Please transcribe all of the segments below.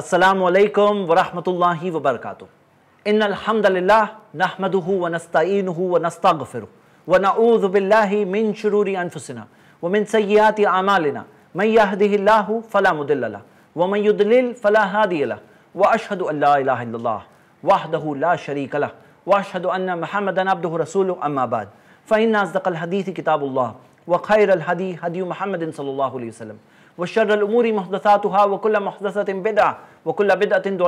السلام عليكم ورحمة الله وبركاته إن الحمد لله نحمده ونستعينه ونستغفره ونعوذ بالله من شرور أنفسنا ومن سيئات أعمالنا من يهده الله فلا مضل له ومن يضلل فلا هادي له وأشهد أن لا إله إلا الله وحده لا شريك له وأشهد أن محمدا عبده رسوله أما بعد فإن أصدق الحديث كتاب الله وخير الهدي هدي محمد صلى الله عليه وسلم وشر शरमूरी محدثاتها हुआ वकुल्ला महदसत وكل वकुल्ला बिदतिन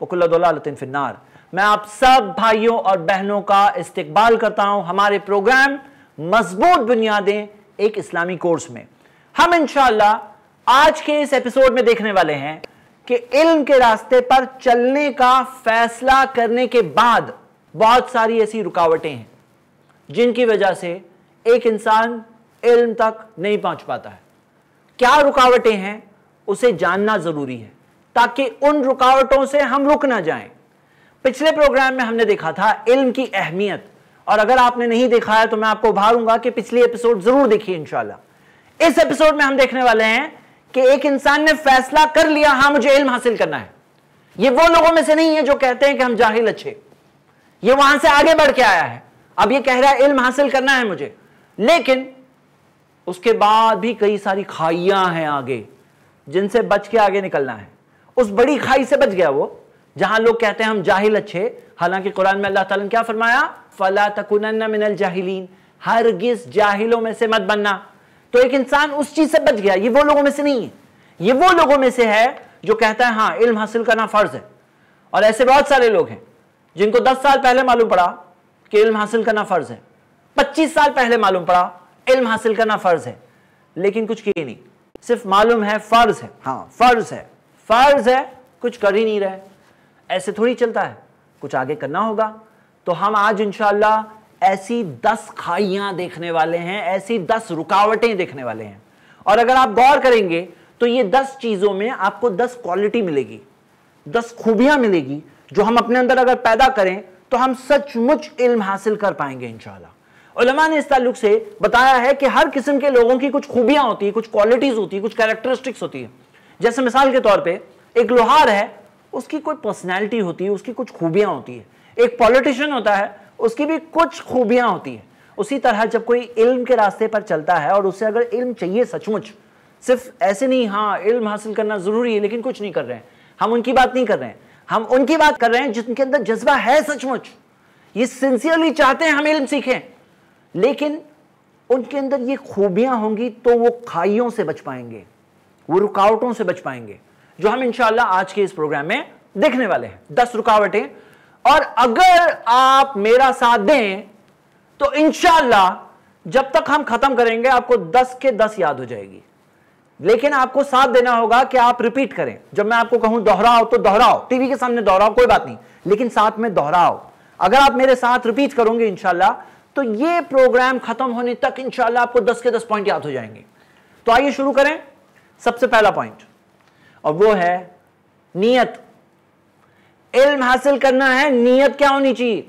وكل वकुल्ला في النار मैं आप सब भाइयों और बहनों का इस्तकबाल करता हूं हमारे प्रोग्राम मजबूत बुनियादें एक इस्लामी कोर्स में हम इन आज के इस एपिसोड में देखने वाले हैं कि इल्म के रास्ते पर चलने का फैसला करने के बाद बहुत सारी ऐसी रुकावटें हैं जिनकी वजह से एक इंसान इल्म तक नहीं पहुंच पाता है क्या रुकावटें हैं उसे जानना जरूरी है ताकि उन रुकावटों से हम रुक ना जाएं पिछले प्रोग्राम में हमने देखा था इल्म की अहमियत और अगर आपने नहीं देखा है तो मैं आपको उभारूंगा कि पिछले एपिसोड जरूर देखिए इनशाला इस एपिसोड में हम देखने वाले हैं कि एक इंसान ने फैसला कर लिया हाँ मुझे इल्म हासिल करना है ये वो लोगों में से नहीं है जो कहते हैं कि हम जाहिल अच्छे ये वहां से आगे बढ़ के आया है अब ये कह रहा है इल्म हासिल करना है मुझे लेकिन उसके बाद भी कई सारी खाइयां हैं आगे जिनसे बच के आगे निकलना है उस बड़ी खाई से बच गया वो जहां लोग कहते हैं हम जाहिल अच्छे हालांकि कुरान में अल्लाह ताला ने क्या फरमाया फला तकुन मिनल जाहिलीन गिस जाहिलों में से मत बनना तो एक इंसान उस चीज से बच गया ये वो लोगों में से नहीं है ये वो लोगों में से है जो कहता है हाँ इल्म हासिल करना फ़र्ज़ है और ऐसे बहुत सारे लोग हैं जिनको दस साल पहले मालूम पड़ा कि इल्म हासिल करना फ़र्ज़ है पच्चीस साल पहले मालूम पड़ा इल्म हासिल करना फ़र्ज है लेकिन कुछ किए नहीं सिर्फ मालूम है फ़र्ज है हाँ फ़र्ज है फ़र्ज है कुछ कर ही नहीं रहे ऐसे थोड़ी चलता है कुछ आगे करना होगा तो हम आज इंशाला ऐसी दस खाइयां देखने वाले हैं ऐसी दस रुकावटें देखने वाले हैं और अगर आप गौर करेंगे तो ये दस चीज़ों में आपको दस क्वालिटी मिलेगी दस खूबियां मिलेगी जो हम अपने अंदर अगर पैदा करें तो हम सचमुच इल्म हासिल कर पाएंगे इंशाल्लाह उलमा ने इस तल्लुक से बताया है कि हर किस्म के लोगों की कुछ खूबियां होती है कुछ क्वालिटीज होती है कुछ कैरेक्टरिस्टिक्स होती है जैसे मिसाल के तौर पे एक लोहार है उसकी कोई पर्सनैलिटी होती है उसकी कुछ खूबियां होती है एक पॉलिटिशियन होता है उसकी भी कुछ खूबियां होती है उसी तरह जब कोई इल्म के रास्ते पर चलता है और उसे अगर इल्म चाहिए सचमुच सिर्फ ऐसे नहीं हाँ इल्म हासिल करना ज़रूरी है लेकिन कुछ नहीं कर रहे हैं हम उनकी बात नहीं कर रहे हैं हम उनकी बात कर रहे हैं जिनके अंदर जज्बा है सचमुच ये सिंसियरली चाहते हैं हम इल्म सीखें लेकिन उनके अंदर ये खूबियां होंगी तो वो खाइयों से बच पाएंगे वो रुकावटों से बच पाएंगे जो हम इंशाला आज के इस प्रोग्राम में देखने वाले हैं दस रुकावटें और अगर आप मेरा साथ दें तो इनशाला जब तक हम खत्म करेंगे आपको दस के दस याद हो जाएगी लेकिन आपको साथ देना होगा कि आप रिपीट करें जब मैं आपको कहूं दोहराओ तो दोहराओ टीवी के सामने दोहराओ कोई बात नहीं लेकिन साथ में दोहराओ अगर आप मेरे साथ रिपीट करोगे इंशाला तो ये प्रोग्राम खत्म होने तक इंशाल्लाह आपको 10 के 10 पॉइंट याद हो जाएंगे तो आइए शुरू करें सबसे पहला पॉइंट और वो है नीयत इल्म हासिल करना है नीयत क्या होनी चाहिए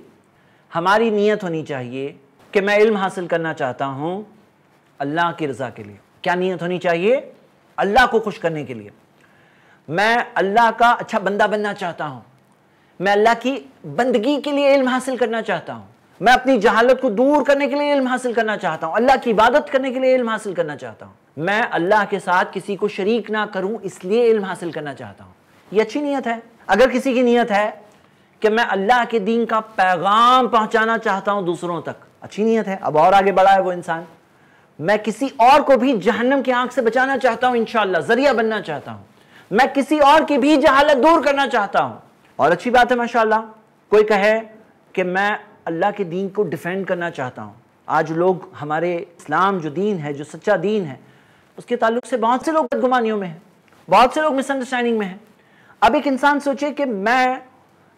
हमारी नीयत होनी चाहिए कि मैं इल्म हासिल करना चाहता हूं अल्लाह की रजा के लिए क्या नीयत होनी चाहिए अल्लाह को खुश करने के लिए मैं अल्लाह का अच्छा बंदा बनना चाहता हूं मैं अल्लाह की बंदगी के लिए इल्म हासिल करना चाहता हूं मैं अपनी जहालत को दूर करने के लिए इल्म हासिल करना चाहता हूँ अल्लाह की इबादत करने के लिए इल्म हासिल करना चाहता हूँ मैं अल्लाह के साथ किसी को शरीक ना करूँ इसलिए इल्म हासिल करना चाहता हूँ ये अच्छी नीयत है अगर किसी की नीयत है कि मैं अल्लाह के दीन का पैगाम पहुँचाना चाहता हूँ दूसरों तक अच्छी नीयत है अब और आगे बढ़ा है वो इंसान मैं किसी और को भी जहन्नम की आंख से बचाना चाहता हूँ इंशाला जरिया बनना चाहता हूँ मैं किसी और की भी जहालत दूर करना चाहता हूँ और अच्छी बात है माशाला कोई कहे कि मैं अल्लाह के दीन को डिफेंड करना चाहता हूँ आज लोग हमारे इस्लाम जो दीन है जो सच्चा दीन है उसके ताल्लुक से बहुत से लोग बदगुमानियों में हैं बहुत से लोग मिसअंडरस्टैंडिंग में हैं अब एक इंसान सोचे कि मैं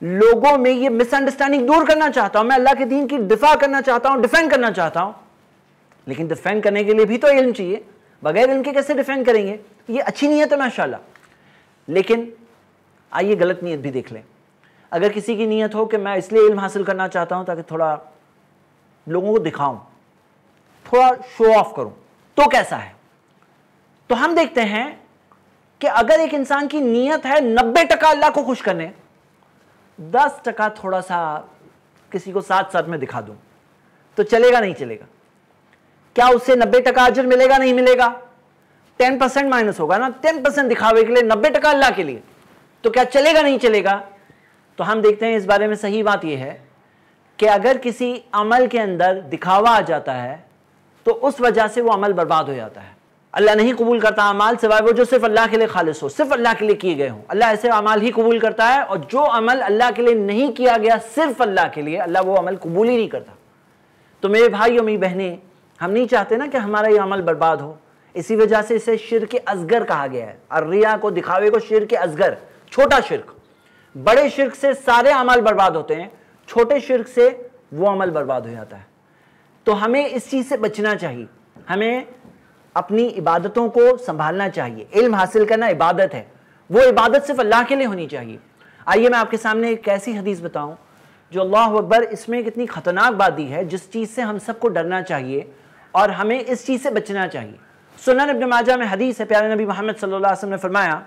लोगों में ये मिसअंडरस्टैंडिंग दूर करना चाहता हूँ मैं अल्लाह के दीन की दिफा करना चाहता हूँ डिफेंड करना चाहता हूँ लेकिन डिफेंड करने के लिए भी तो इल्म चाहिए बगैर इल्म के कैसे डिफेंड करेंगे ये अच्छी नीयत है माशा लेकिन आइए गलत नीयत भी देख लें अगर किसी की नीयत हो कि मैं इसलिए इल्म हासिल करना चाहता हूं ताकि थोड़ा लोगों को दिखाऊं थोड़ा शो ऑफ करूं तो कैसा है तो हम देखते हैं कि अगर एक इंसान की नीयत है नब्बे टका अल्लाह को खुश करने दस टका थोड़ा सा किसी को साथ साथ में दिखा दूं तो चलेगा नहीं चलेगा क्या उससे नब्बे टका अजर मिलेगा नहीं मिलेगा टेन परसेंट माइनस होगा ना टेन परसेंट दिखावे के लिए नब्बे टका अल्लाह के लिए तो क्या चलेगा नहीं चलेगा तो हम देखते हैं इस बारे में सही बात यह है कि अगर किसी अमल के अंदर दिखावा आ जाता है तो उस वजह से वो अमल बर्बाद हो जाता है अल्लाह नहीं कबूल करता अमाल सिवाय वो जो सिर्फ अल्लाह के लिए खालिश हो सिर्फ अल्लाह के लिए किए गए हों अल्लाह ऐसे अमाल ही कबूल करता है और जो अमल अल्लाह के लिए नहीं किया गया सिर्फ अल्लाह के लिए अल्लाह वो अमल कबूल ही नहीं करता तो मेरे भाई और मेरी बहनें हम नहीं चाहते ना कि हमारा ये अमल बर्बाद हो इसी वजह से इसे शिर के असगर कहा गया है अर्रिया को दिखावे को शिर के असगर छोटा शिरक बड़े शिरक से सारे अमल बर्बाद होते हैं छोटे शिरक से वो अमल बर्बाद हो जाता है तो हमें इस चीज़ से बचना चाहिए हमें अपनी इबादतों को संभालना चाहिए इल्म हासिल करना इबादत है वो इबादत सिर्फ अल्लाह के लिए होनी चाहिए आइए मैं आपके सामने एक ऐसी हदीस बताऊं जो अल्लाह अकबर इसमें कितनी ख़तरनाक बात दी है जिस चीज़ से हम सबको डरना चाहिए और हमें इस चीज़ से बचना चाहिए सुनन इब्न माजा में हदीस है प्यारे नबी मोहम्मद सल्लल्लाहु अलैहि वसल्लम ने फरमाया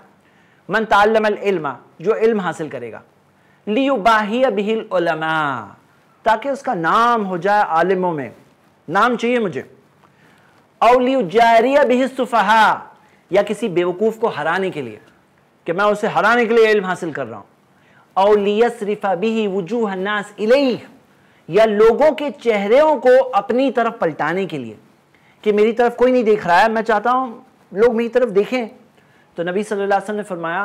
मन तल्लमा जो इल्म हासिल करेगा लियु बाहिया बिहिल ताकि उसका नाम हो जाए आलिमों में नाम चाहिए मुझे अलियु जारिया बिहिसफ़हा या किसी बेवकूफ़ को हराने के लिए कि मैं उसे हराने के लिए इल्म हासिल कर रहा हूँ अलिया शरीफा बिही वजूह नास या लोगों के चेहरों को अपनी तरफ पलटाने के लिए कि मेरी तरफ कोई नहीं देख रहा है मैं चाहता हूँ लोग मेरी तरफ देखें तो नबी सल्लल्लाहु अलैहि वसल्लम ने फरमाया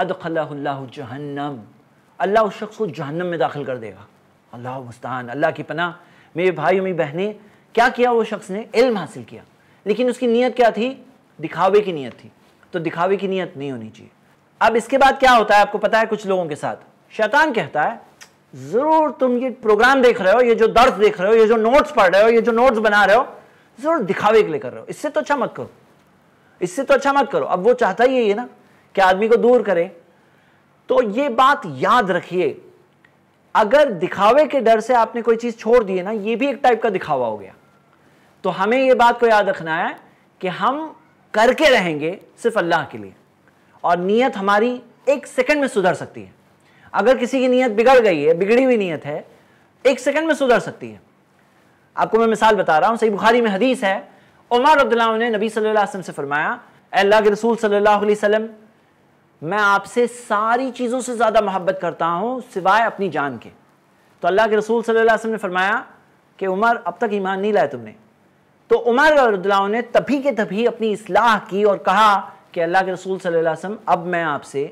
अदखल्ला जहन्नम अल्लाह उस शख्स को जहन्नम में दाखिल कर देगा अल्लाह मुस्तान अल्लाह की पना मेरे भाई मेरी बहनें क्या किया वो शख्स ने इल्म हासिल किया लेकिन उसकी नीयत क्या थी दिखावे की नीयत थी तो दिखावे की नीयत नहीं होनी चाहिए अब इसके बाद क्या होता है आपको पता है कुछ लोगों के साथ शैतान कहता है ज़रूर तुम ये प्रोग्राम देख रहे हो ये जो दर्द देख रहे हो ये जो नोट्स पढ़ रहे हो ये जो नोट्स बना रहे हो ज़रूर दिखावे के लिए कर रहे हो इससे तो अच्छा मत करो इससे तो अच्छा मत करो अब वो चाहता ही है ना कि आदमी को दूर करे तो ये बात याद रखिए अगर दिखावे के डर से आपने कोई चीज़ छोड़ दी है ना ये भी एक टाइप का दिखावा हो गया तो हमें ये बात को याद रखना है कि हम करके रहेंगे सिर्फ अल्लाह के लिए और नीयत हमारी एक सेकंड में सुधर सकती है अगर किसी की नीयत बिगड़ गई है बिगड़ी हुई नीयत है एक सेकंड में सुधर सकती है आपको मैं मिसाल बता रहा हूँ सही बुखारी में हदीस है उमर अब्दुल्ला ने नबी सल्लम से फरमाया अल्लाह के रसूल सल्लाम मैं आपसे सारी चीज़ों से ज़्यादा मोहब्बत करता हूँ सिवाय अपनी जान के तो अल्लाह के रसूल सल्लम ने फरमाया कि उमर अब तक ईमान नहीं लाया तुमने तो उमर ने तभी के तभी अपनी इसलाह की और कहा कि अल्लाह के रसूल सल्लम अब मैं आपसे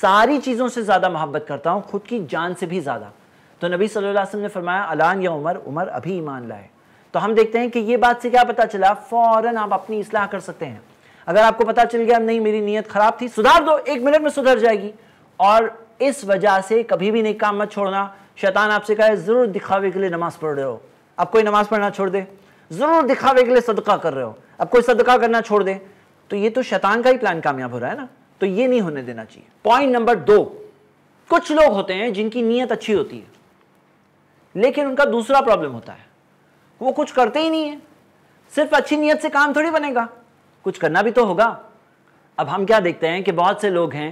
सारी चीज़ों से ज़्यादा मोहब्बत करता हूँ खुद की जान से भी ज़्यादा तो नबी सल्लम ने फरमाया अलान या उमर उमर अभी ईमान लाए तो हम देखते हैं कि ये बात से क्या पता चला फ़ौरन आप अपनी इसलाह कर सकते हैं अगर आपको पता चल गया नहीं मेरी नीयत ख़राब थी सुधार दो एक मिनट में सुधर जाएगी और इस वजह से कभी भी नहीं काम मत छोड़ना शैतान आपसे कहे ज़रूर दिखावे के लिए नमाज़ पढ़ रहे हो आप कोई नमाज़ पढ़ना छोड़ दे ज़रूर दिखावे के लिए सदका कर रहे हो अब कोई सदका करना छोड़ दे तो ये तो शैतान का ही प्लान कामयाब हो रहा है ना तो ये नहीं होने देना चाहिए पॉइंट नंबर दो कुछ लोग होते हैं जिनकी नीयत अच्छी होती है लेकिन उनका दूसरा प्रॉब्लम होता है वो कुछ करते ही नहीं है सिर्फ अच्छी नीयत से काम थोड़ी बनेगा कुछ करना भी तो होगा अब हम क्या देखते हैं कि बहुत से लोग हैं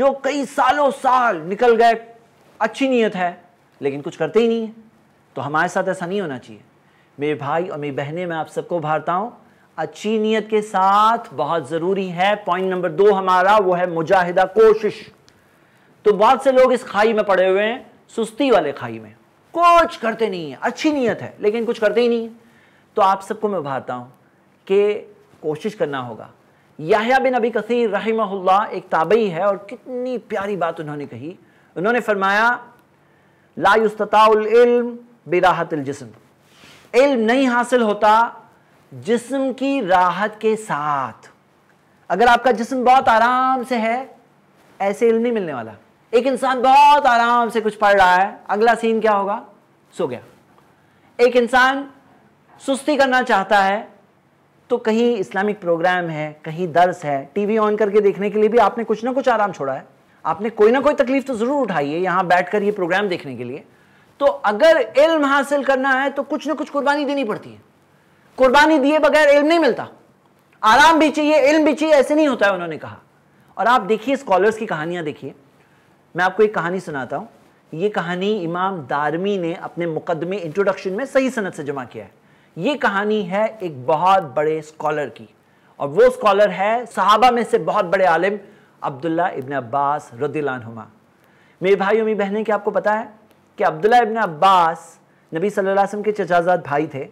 जो कई सालों साल निकल गए अच्छी नीयत है लेकिन कुछ करते ही नहीं है तो हमारे साथ ऐसा नहीं होना चाहिए मेरे भाई और मेरी बहनें मैं आप सबको उभारता हूँ अच्छी नीयत के साथ बहुत ज़रूरी है पॉइंट नंबर दो हमारा वो है मुजाहिदा कोशिश तो बहुत से लोग इस खाई में पड़े हुए हैं सुस्ती वाले खाई में कुछ करते नहीं है अच्छी नीयत है लेकिन कुछ करते ही नहीं है तो आप सबको मैं भाता हूँ कि कोशिश करना होगा याहिया बिन अबी कसीर रही एक ताबई है और कितनी प्यारी बात उन्होंने कही उन्होंने फरमाया लास्तताउलम बेराहत जिसम इल्म नहीं हासिल होता जिस्म की राहत के साथ अगर आपका जिस्म बहुत आराम से है ऐसे इल्म नहीं मिलने वाला एक इंसान बहुत आराम से कुछ पढ़ रहा है अगला सीन क्या होगा सो गया एक इंसान सुस्ती करना चाहता है तो कहीं इस्लामिक प्रोग्राम है कहीं दर्स है टीवी ऑन करके देखने के लिए भी आपने कुछ ना कुछ आराम छोड़ा है आपने कोई ना कोई तकलीफ तो ज़रूर उठाई है यहां बैठ कर ये प्रोग्राम देखने के लिए तो अगर इल्म हासिल करना है तो कुछ ना कुछ कुर्बानी देनी पड़ती है कुर्बानी दिए बगैर इल्म नहीं मिलता आराम भी चाहिए इल्म भी चाहिए ऐसे नहीं होता है उन्होंने कहा और आप देखिए स्कॉलर्स की कहानियां देखिए मैं आपको एक कहानी सुनाता हूँ ये कहानी इमाम दारमी ने अपने मुकदमे इंट्रोडक्शन में सही सनत से जमा किया है ये कहानी है एक बहुत बड़े स्कॉलर की और वो स्कॉलर है सहाबा में से बहुत बड़े आलिम अब्दुल्ला इबन अब्बास रदीलानुमा मेरे भाई और मेरी बहनें क्या आपको पता है कि अब्दुल्ला इबन अब्बास नबी सल्लल्लाहु अलैहि वसल्लम के चचाजाद भाई थे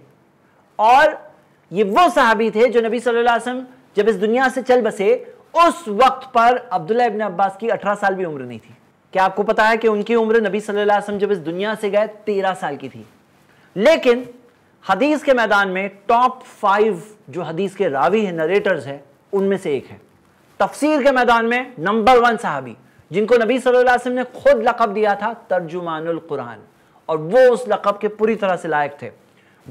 और ये वो साहबी थे जो नबी सल्लल्लाहु जब इस दुनिया से चल बसे उस वक्त पर अब्दुल्ला इबन अब्बास की अठारह साल भी उम्र नहीं थी क्या आपको पता है कि उनकी उम्र नबी सल्लल्लाहु जब इस दुनिया से गए तेरह साल की थी लेकिन हदीस के मैदान में टॉप फाइव जो हदीस के रावी हैं नरेटर्स हैं उनमें से एक है तफसीर के मैदान में नंबर वन साहबी जिनको नबी सल्लल्लाहु अलैहि वसल्लम ने खुद लकब दिया था तर्जुमानुल कुरान और वो उस लकब के पूरी तरह से लायक थे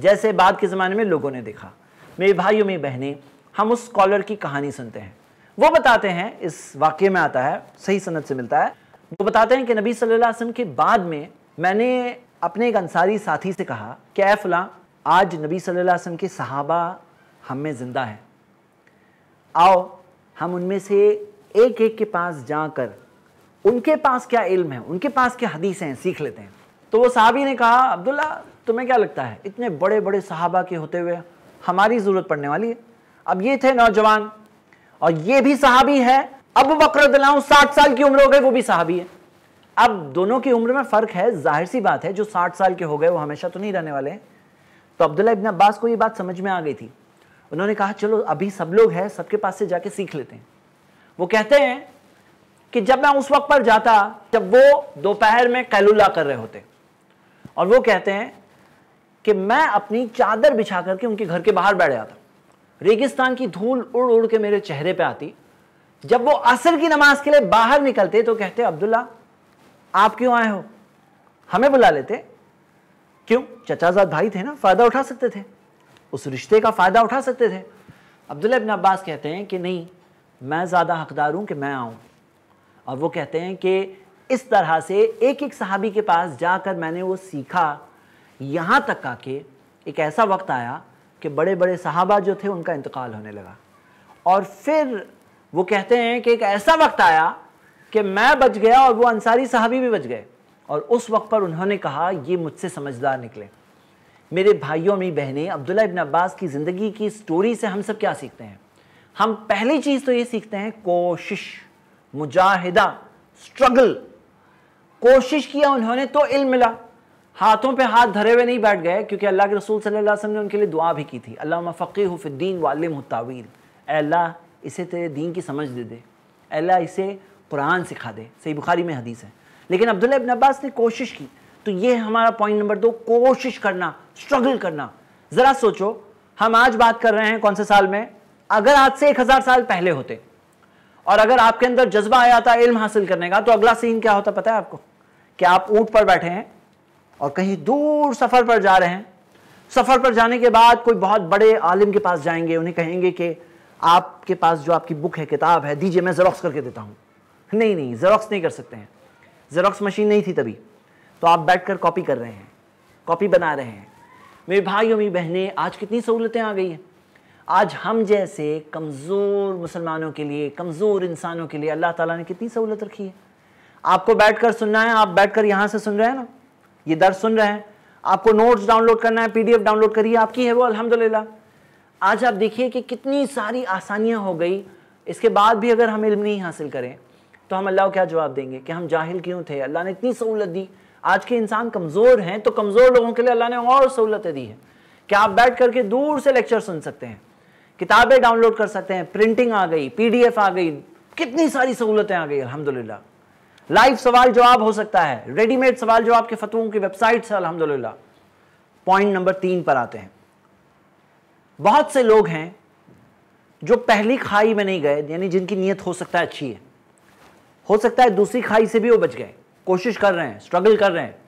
जैसे बाद के ज़माने में लोगों ने देखा मेरे भाइयों मेरी बहनें हम उस स्कॉलर की कहानी सुनते हैं वो बताते हैं इस वाक्य में आता है सही सनत से मिलता है वो बताते हैं कि नबी सल्लल्लाहु अलैहि वसल्लम के बाद में मैंने अपने एक अंसारी साथी से कहा कि ए फला आज नबी सल्लल्लाहु अलैहि वसल्लम के सहाबा हम में ज़िंदा हैं आओ हम उनमें से एक एक के पास जाकर उनके पास क्या इल्म है उनके पास क्या हदीसें हैं सीख लेते हैं तो वो साहबी ने कहा अब्दुल्ला तुम्हें क्या लगता है इतने बड़े बड़े सहाबा के होते हुए हमारी ज़रूरत पड़ने वाली है अब ये थे नौजवान और ये भी सहाबी है अब बकर साठ साल की उम्र हो गई वो भी साहबी है अब दोनों की उम्र में फर्क है जाहिर सी बात है जो साठ साल के हो गए वो हमेशा तो नहीं रहने वाले हैं तो अब्दुल्ला इबन अब्बास को ये बात समझ में आ गई थी उन्होंने कहा चलो अभी सब लोग हैं सबके पास से जाके सीख लेते हैं वो कहते हैं कि जब मैं उस वक्त पर जाता जब वो दोपहर में कैलुल्ला कर रहे होते और वो कहते हैं कि मैं अपनी चादर बिछा करके उनके घर के बाहर बैठ जाता रेगिस्तान की धूल उड़ उड़ के मेरे चेहरे पे आती जब वो असर की नमाज के लिए बाहर निकलते तो कहते अब्दुल्ला आप क्यों आए हो हमें बुला लेते क्यों चचाजाद भाई थे ना फ़ायदा उठा सकते थे उस रिश्ते का फ़ायदा उठा सकते थे अब्दुल्ला इबन अब्बास कहते हैं कि नहीं मैं ज़्यादा हकदार हूँ कि मैं आऊँ और वो कहते हैं कि इस तरह से एक एक सहाबी के पास जाकर मैंने वो सीखा यहाँ तक का कि एक ऐसा वक्त आया कि बड़े बड़े सहाबा जो थे उनका इंतकाल होने लगा और फिर वो कहते हैं कि एक ऐसा वक्त आया कि मैं बच गया और वो अंसारी साहबी भी बच गए और उस वक्त पर उन्होंने कहा ये मुझसे समझदार निकले मेरे भाइयों में बहनें अब्दुल्ला इबन अब्बास की ज़िंदगी की स्टोरी से हम सब क्या सीखते हैं हम पहली चीज़ तो ये सीखते हैं कोशिश मुजाहिदा स्ट्रगल कोशिश किया उन्होंने तो इल मिला हाथों पे हाथ धरे हुए नहीं बैठ गए क्योंकि अल्लाह के रसूल सल्लल्लाहु अलैहि वसल्लम ने उनके लिए दुआ भी की थी अल्लाह फ़कीह फ़िद्दीन वालम तावील अल्लाह इसे तेरे दीन की समझ दे दे अल्लाह इसे कुरान सिखा दे सही बुखारी में हदीस है लेकिन अब्दुल्ला इबन अब्बास ने कोशिश की तो ये हमारा पॉइंट नंबर दो कोशिश करना स्ट्रगल करना ज़रा सोचो हम आज बात कर रहे हैं कौन से साल में अगर आज से एक हज़ार साल पहले होते और अगर आपके अंदर जज्बा आया था इल्म हासिल करने का तो अगला सीन क्या होता पता है आपको कि आप ऊँट पर बैठे हैं और कहीं दूर सफ़र पर जा रहे हैं सफ़र पर जाने के बाद कोई बहुत बड़े आलिम के पास जाएंगे उन्हें कहेंगे कि आपके पास जो आपकी बुक है किताब है दीजिए मैं जेरोक्स करके देता हूँ नहीं नहीं जेरोक्स नहीं कर सकते हैं जेरोक्स मशीन नहीं थी तभी तो आप बैठ कर कॉपी कर रहे हैं कॉपी बना रहे हैं मेरे भाई और मेरी बहनें आज कितनी सहूलतें आ गई हैं आज हम जैसे कमज़ोर मुसलमानों के लिए कमज़ोर इंसानों के लिए अल्लाह ताला ने कितनी सहूलत रखी है आपको बैठकर सुनना है आप बैठकर यहाँ से सुन रहे हैं ना ये दर्द सुन रहे हैं आपको नोट्स डाउनलोड करना है पीडीएफ डाउनलोड करिए आपकी है वो अल्हम्दुलिल्लाह आज आप देखिए कि कितनी सारी आसानियाँ हो गई इसके बाद भी अगर हम इल्म नहीं हासिल करें तो हम अल्लाह को क्या जवाब देंगे कि हम जाहिल क्यों थे अल्लाह ने इतनी सहूलत दी आज के इंसान कमज़ोर हैं तो कमज़ोर लोगों के लिए अल्लाह ने और सहूलतें दी हैं कि आप बैठ करके दूर से लेक्चर सुन सकते हैं किताबें डाउनलोड कर सकते हैं प्रिंटिंग आ गई पी आ गई कितनी सारी सहूलतें आ गई अलहमदिल्ला लाइव सवाल जवाब हो सकता है रेडीमेड सवाल जवाब के फतवों की वेबसाइट से अलहमदिल्ला पॉइंट नंबर तीन पर आते हैं बहुत से लोग हैं जो पहली खाई में नहीं गए यानी जिनकी नीयत हो सकता है अच्छी है हो सकता है दूसरी खाई से भी वो बच गए कोशिश कर रहे हैं स्ट्रगल कर रहे हैं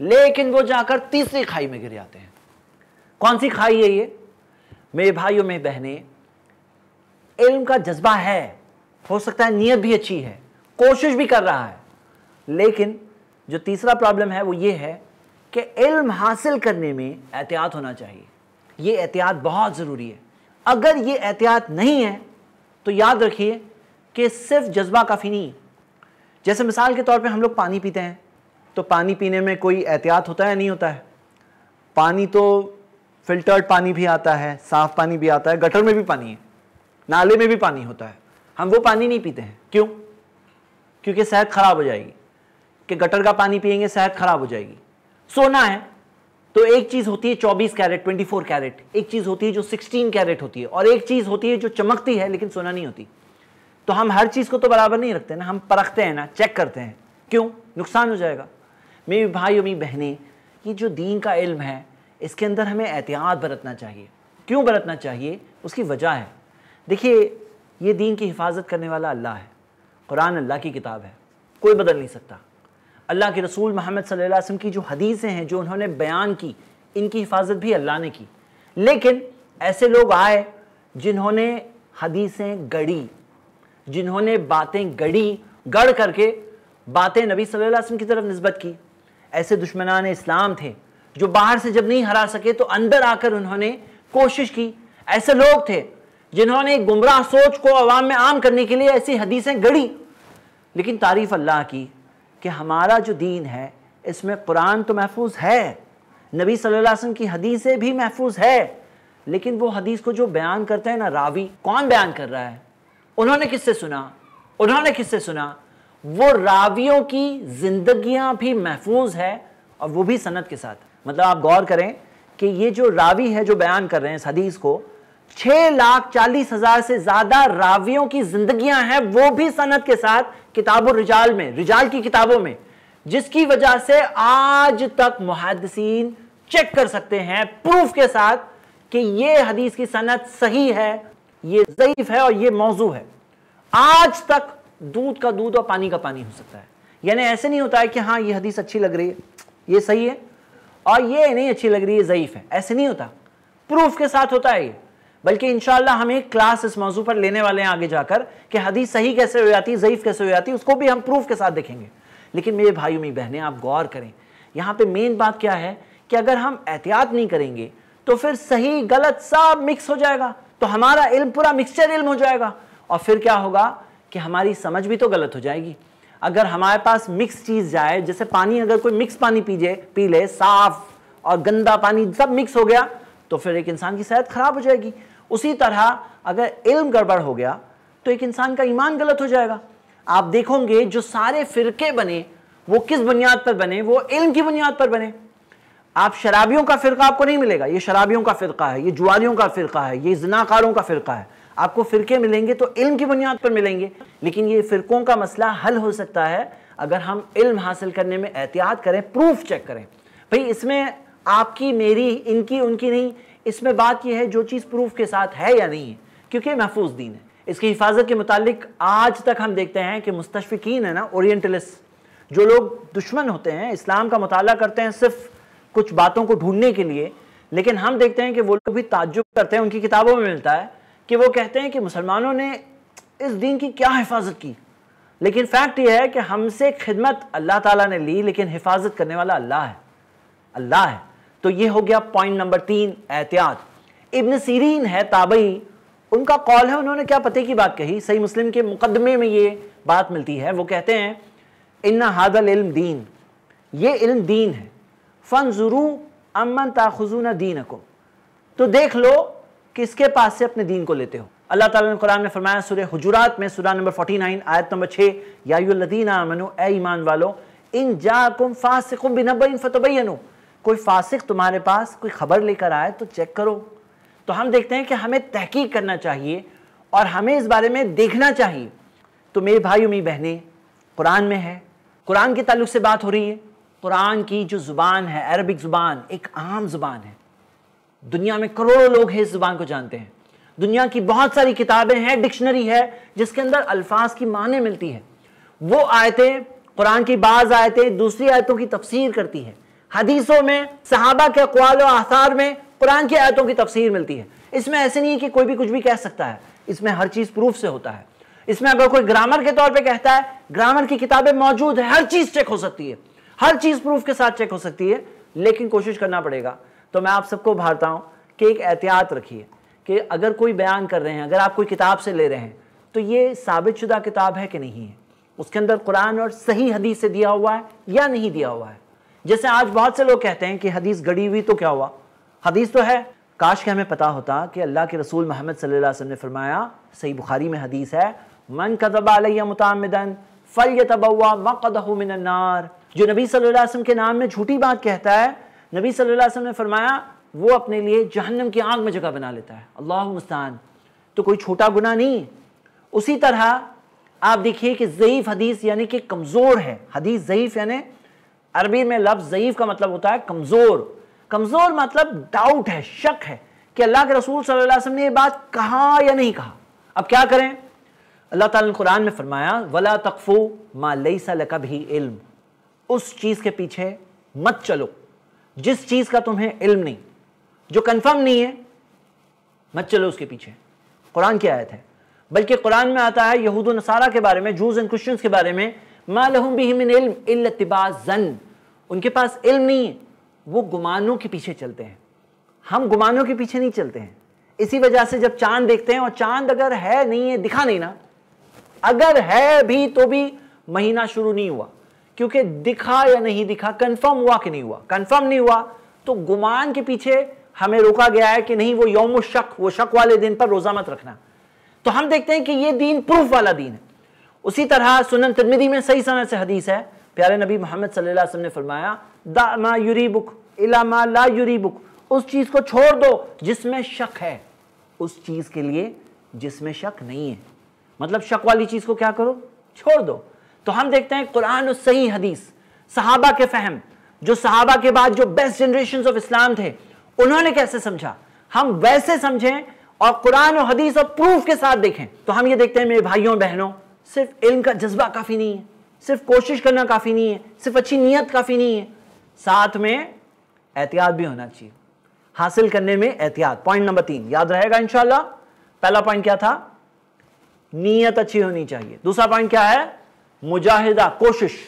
लेकिन वो जाकर तीसरी खाई में गिर जाते हैं कौन सी खाई है ये मेरे भाइयों में बहने इल्म का जज्बा है हो सकता है नीयत भी अच्छी है कोशिश भी कर रहा है लेकिन जो तीसरा प्रॉब्लम है वो ये है कि इल्म हासिल करने में एहतियात होना चाहिए ये एहतियात बहुत ज़रूरी है अगर ये एहतियात नहीं है तो याद रखिए कि सिर्फ जज्बा काफ़ी नहीं जैसे मिसाल के तौर पे हम लोग पानी पीते हैं तो पानी पीने में कोई एहतियात होता है या नहीं होता है पानी तो फिल्टर्ड पानी भी आता है साफ़ पानी भी आता है गटर में भी पानी है नाले में भी पानी होता है हम वो पानी नहीं पीते हैं क्यों क्योंकि सेहत ख़राब हो जाएगी कि गटर का पानी पियेंगे सेहत ख़राब हो जाएगी सोना है तो एक चीज होती है 24 कैरेट 24 कैरेट एक चीज होती है जो 16 कैरेट होती है और एक चीज होती है जो चमकती है लेकिन सोना नहीं होती तो हम हर चीज को तो बराबर नहीं रखते ना हम परखते हैं ना चेक करते हैं क्यों नुकसान हो जाएगा मेरे भाई और मेरी बहनें ये जो दीन का इल्म है इसके अंदर हमें एहतियात बरतना चाहिए क्यों बरतना चाहिए उसकी वजह है देखिए ये दीन की हिफाजत करने वाला अल्लाह है कुरान अल्लाह की किताब है कोई बदल नहीं सकता अल्लाह के रसूल मोहम्मद सल्लल्लाहु अलैहि वसल्लम की जो हदीसें हैं जो उन्होंने बयान की इनकी हिफाजत भी अल्लाह ने की लेकिन ऐसे लोग आए जिन्होंने हदीसें गढ़ी जिन्होंने बातें गढ़ी गढ़ करके बातें नबी सल्लल्लाहु अलैहि वसल्लम की तरफ नस्बत की ऐसे दुश्मनान इस्लाम थे जो बाहर से जब नहीं हरा सके तो अंदर आकर उन्होंने कोशिश की ऐसे लोग थे जिन्होंने गुमराह सोच को आवाम में आम करने के लिए ऐसी हदीसें गढ़ी लेकिन तारीफ अल्लाह की कि हमारा जो दीन है इसमें कुरान तो महफूज है नबी सल्लल्लाहु अलैहि वसल्लम की हदीसें भी महफूज है लेकिन वो हदीस को जो बयान करते हैं ना रावी कौन बयान कर रहा है उन्होंने किससे सुना उन्होंने किससे सुना वो रावियों की जिंदगियां भी महफूज है और वो भी सनत के साथ मतलब आप गौर करें कि ये जो रावी है जो बयान कर रहे हैं इस हदीस को छह लाख चालीस हजार से ज्यादा रावियों की जिंदगियां हैं वो भी सनत के साथ किताबों रिजाल में रिजाल की किताबों में जिसकी वजह से आज तक मुहदसिन चेक कर सकते हैं प्रूफ के साथ कि ये हदीस की सनत सही है ये ज़यीफ है और ये मौजू है आज तक दूध का दूध और पानी का पानी हो सकता है यानी ऐसे नहीं होता है कि हाँ ये हदीस अच्छी लग रही है ये सही है और ये नहीं अच्छी लग रही है ज़यीफ है ऐसे नहीं होता प्रूफ के साथ होता है ये बल्कि इनशाला हम एक क्लास इस मौजू पर लेने वाले हैं आगे जाकर कि हदीस सही कैसे हो जाती ज़यीफ़ कैसे हो जाती उसको भी हम प्रूफ के साथ देखेंगे लेकिन मेरे भाइयों मेरी बहनें आप गौर करें यहाँ पे मेन बात क्या है कि अगर हम एहतियात नहीं करेंगे तो फिर सही गलत सब मिक्स हो जाएगा तो हमारा इल्म पूरा मिक्सचर इल्म हो जाएगा और फिर क्या होगा कि हमारी समझ भी तो गलत हो जाएगी अगर हमारे पास मिक्स चीज़ जाए जैसे पानी अगर कोई मिक्स पानी पीजे पी ले साफ और गंदा पानी सब मिक्स हो गया तो फिर एक इंसान की सेहत खराब हो जाएगी उसी तरह अगर इल्म गड़बड़ हो गया तो एक इंसान का ईमान गलत हो जाएगा आप देखोगे जो सारे फिरके बने वो किस बुनियाद पर बने वो इल्म की बुनियाद पर बने आप शराबियों का फ़िरका आपको नहीं मिलेगा ये शराबियों का फ़िरका है ये जुआरियों का फ़िरका है ये जनाकारों का फ़िरका है आपको फ़िरके मिलेंगे तो इल्म की बुनियाद पर मिलेंगे लेकिन ये फ़िरकों का मसला हल हो सकता है अगर हम इल्म हासिल करने में एहतियात करें प्रूफ चेक करें भाई इसमें आपकी मेरी इनकी उनकी नहीं इसमें बात यह है जो चीज़ प्रूफ के साथ है या नहीं है क्योंकि महफूज दीन है इसकी हिफाजत के मुतालिक आज तक हम देखते हैं कि मुस्तफ़िकीन है ना ओरिएंटलिस्ट जो लोग दुश्मन होते हैं इस्लाम का मताल करते हैं सिर्फ कुछ बातों को ढूंढने के लिए लेकिन हम देखते हैं कि वो लोग भी ताज्जुब करते हैं उनकी किताबों में मिलता है कि वो कहते हैं कि मुसलमानों ने इस दीन की क्या हिफाजत की लेकिन फैक्ट यह है कि हमसे खिदमत अल्लाह ताला ने ली लेकिन हिफाजत करने वाला अल्लाह है अल्लाह है तो ये हो गया पॉइंट नंबर तीन एहतियात इब्न सीरीन है ताबई उनका कॉल है उन्होंने क्या पते की बात कही सही मुस्लिम के मुकदमे में ये बात मिलती है वो कहते हैं इन्ना हादल इल्म दीन ये इल्म दीन है फ़न जुरू अमन ताखुजून दीन को तो देख लो किसके पास से अपने दीन को लेते हो अल्लाह ताला ने कुरान में फरमाया सूर्य हजूरात में सूरा नंबर 49 आयत नंबर 6 यादीना मनो ए ईमान वालो इन जा कुम फासिकुम बिनबइन फतबैनु कोई फासिक तुम्हारे पास कोई खबर लेकर आए तो चेक करो तो हम देखते हैं कि हमें तहकीक करना चाहिए और हमें इस बारे में देखना चाहिए तो मेरे भाइयों मेरी बहनें कुरान में है कुरान के तल्लुक से बात हो रही है कुरान की जो ज़ुबान है अरबिक ज़ुबान एक आम ज़ुबान है दुनिया में करोड़ों लोग हैं इस ज़ुबान को जानते हैं दुनिया की बहुत सारी किताबें हैं डिक्शनरी है जिसके अंदर अल्फाज की माने मिलती है वो आयतें कुरान की बाज़ आयतें दूसरी आयतों की तफसीर करती है हदीसों में सहाबा के अकवाल आसार में कुरान की आयतों की तफसीर मिलती है इसमें ऐसे नहीं है कि कोई भी कुछ भी कह सकता है इसमें हर चीज़ प्रूफ से होता है इसमें अगर कोई ग्रामर के तौर पे कहता है ग्रामर की किताबें मौजूद है हर चीज़ चेक हो सकती है हर चीज़ प्रूफ के साथ चेक हो सकती है लेकिन कोशिश करना पड़ेगा तो मैं आप सबको भारता हूँ कि एक एहतियात रखिए कि अगर कोई बयान कर रहे हैं अगर आप कोई किताब से ले रहे हैं तो ये साबित शुदा किताब है कि नहीं है उसके अंदर कुरान और सही हदीस से दिया हुआ है या नहीं दिया हुआ है जैसे आज बहुत से लोग कहते हैं कि हदीस गड़ी हुई तो क्या हुआ हदीस तो है काश के हमें पता होता कि अल्लाह के रसूल मोहम्मद सल्लल्लाहु ने फरमाया सही बुखारी में हदीस है मन कदबा मुतामदन फल तबवा मकदनार जो नबी सल्लल्लाहु के नाम में झूठी बात कहता है नबी सल्लल्लाहु ने फरमाया वो अपने लिए जहन्नम की आग में जगह बना लेता है अल्लाह मुस्तान तो कोई छोटा गुना नहीं उसी तरह आप देखिए कि ज़यीफ़ हदीस यानी कि कमज़ोर है हदीस ज़यीफ़ यानी अरबी में लफ्ज ज़यीफ का मतलब होता है कमज़ोर कमज़ोर मतलब डाउट है शक है कि अल्लाह के रसूल सल्लम ने यह बात कहा या नहीं कहा अब क्या करें अल्लाह ताला ने कुरान में फरमाया वला तकफू मा लईसा लका भी इल्म उस चीज़ के पीछे मत चलो जिस चीज़ का तुम्हें इल्म नहीं जो कंफर्म नहीं है मत चलो उसके पीछे कुरान की आयत है बल्कि कुरान में आता है यहूद नसारा के बारे में जूस एंड क्रिश्चियंस के बारे में मालहम बिहिमिन इल्म इल्लतिबा जन उनके पास इल्म नहीं है वो गुमानों के पीछे चलते हैं हम गुमानों के पीछे नहीं चलते हैं इसी वजह से जब चांद देखते हैं और चांद अगर है नहीं है दिखा नहीं ना अगर है भी तो भी महीना शुरू नहीं हुआ क्योंकि दिखा या नहीं दिखा कंफर्म हुआ कि नहीं हुआ कंफर्म नहीं हुआ तो गुमान के पीछे हमें रोका गया है कि नहीं वो यौम शक वो शक वाले दिन पर रोजा मत रखना तो हम देखते हैं कि ये दीन प्रूफ वाला दीन है उसी तरह सुनन तिरमिदी में सही समय से हदीस है प्यारे नबी मोहम्मद सल्लल्लाह अलैहि ने फरमाया दा मा यूरी बुक इला मा ला यूरी बुक उस चीज़ को छोड़ दो जिसमें शक है उस चीज़ के लिए जिसमें शक नहीं है मतलब शक वाली चीज़ को क्या करो छोड़ दो तो हम देखते हैं कुरान और सही हदीस सहाबा के फहम जो सहाबा के बाद जो बेस्ट जनरेशन ऑफ इस्लाम थे उन्होंने कैसे समझा हम वैसे समझें और कुरान और हदीस और प्रूफ के साथ देखें तो हम ये देखते हैं मेरे भाइयों बहनों सिर्फ इल्म का जज्बा काफ़ी नहीं है सिर्फ कोशिश करना काफ़ी नहीं है सिर्फ अच्छी नीयत काफ़ी नहीं है साथ में एहतियात भी होना चाहिए हासिल करने में एहतियात पॉइंट नंबर तीन याद रहेगा इनशाला पहला पॉइंट क्या था नीयत अच्छी होनी चाहिए दूसरा पॉइंट क्या है मुजाहिदा कोशिश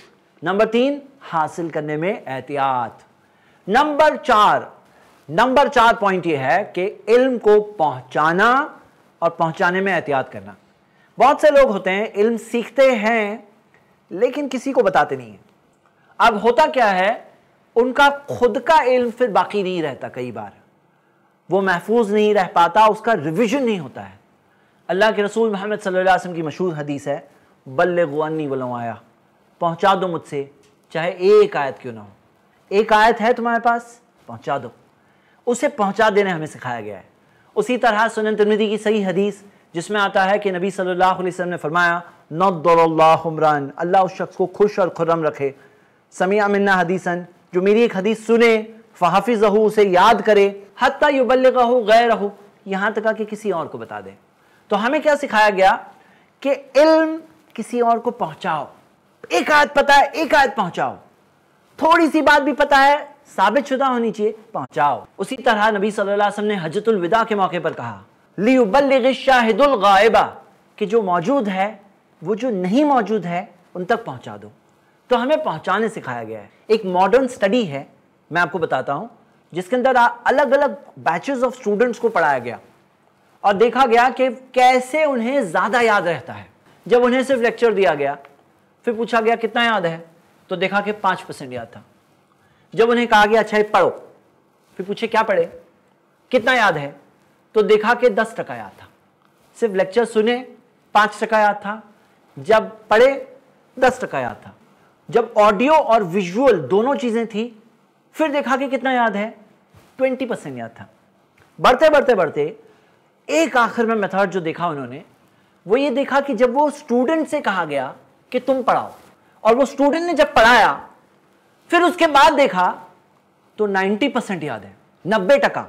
नंबर तीन हासिल करने में एहतियात नंबर चार नंबर चार पॉइंट ये है कि इल्म को पहुंचाना और पहुंचाने में एहतियात करना बहुत से लोग होते हैं इल्म सीखते हैं लेकिन किसी को बताते नहीं हैं अब होता क्या है उनका खुद का इल्म फिर बाकी नहीं रहता कई बार वो महफूज नहीं रह पाता उसका रिविजन नहीं होता है अल्लाह के रसूल मोहम्मद वसल्लम की मशहूर हदीस है बल्ले गुआनी वलवाया पहुंचा दो मुझसे चाहे एक आयत क्यों ना हो एक आयत है तुम्हारे पास पहुंचा दो उसे पहुंचा देने हमें सिखाया गया है उसी तरह सुनन तिरमिदी की सही हदीस जिसमें आता है कि नबी सल्लल्लाहु अलैहि वसल्लम ने फरमाया नदम्रान अल्लाह उस शख्स को खुश और खुर्रम रखे समी अमिना हदीसन जो मेरी एक हदीस सुने फ़ाफिज़ रहू उसे याद करे हती युबल हो गैर हो यहाँ तक कि किसी और को बता दे तो हमें क्या सिखाया गया कि इल्म किसी और को पहुँचाओ एक आयत पता है एक आयत पहुँचाओ थोड़ी सी बात भी पता है साबित शुदा होनी चाहिए पहुँचाओ उसी तरह नबी सल्लल्लाहु अलैहि वसल्लम ने हजतुल विदा के मौके पर कहा लियुबल शाहिदुल गायबा कि जो मौजूद है वो जो नहीं मौजूद है उन तक पहुंचा दो तो हमें पहुंचाने सिखाया गया है एक मॉडर्न स्टडी है मैं आपको बताता हूं जिसके अंदर अलग अलग बैचेस ऑफ स्टूडेंट्स को पढ़ाया गया और देखा गया कि कैसे उन्हें ज़्यादा याद रहता है जब उन्हें सिर्फ लेक्चर दिया गया फिर पूछा गया कितना याद है तो देखा कि पांच परसेंट याद था जब उन्हें कहा गया अच्छा पढ़ो फिर पूछे क्या पढ़े कितना याद है तो देखा कि दस टका याद था सिर्फ लेक्चर सुने पाँच टका याद था जब पढ़े दस टका याद था जब ऑडियो और विजुअल दोनों चीज़ें थी फिर देखा कि कितना याद है ट्वेंटी परसेंट याद था बढ़ते बढ़ते बढ़ते एक आखिर में मेथड जो देखा उन्होंने वो ये देखा कि जब वो स्टूडेंट से कहा गया कि तुम पढ़ाओ और वो स्टूडेंट ने जब पढ़ाया फिर उसके बाद देखा तो 90 परसेंट याद है नब्बे टका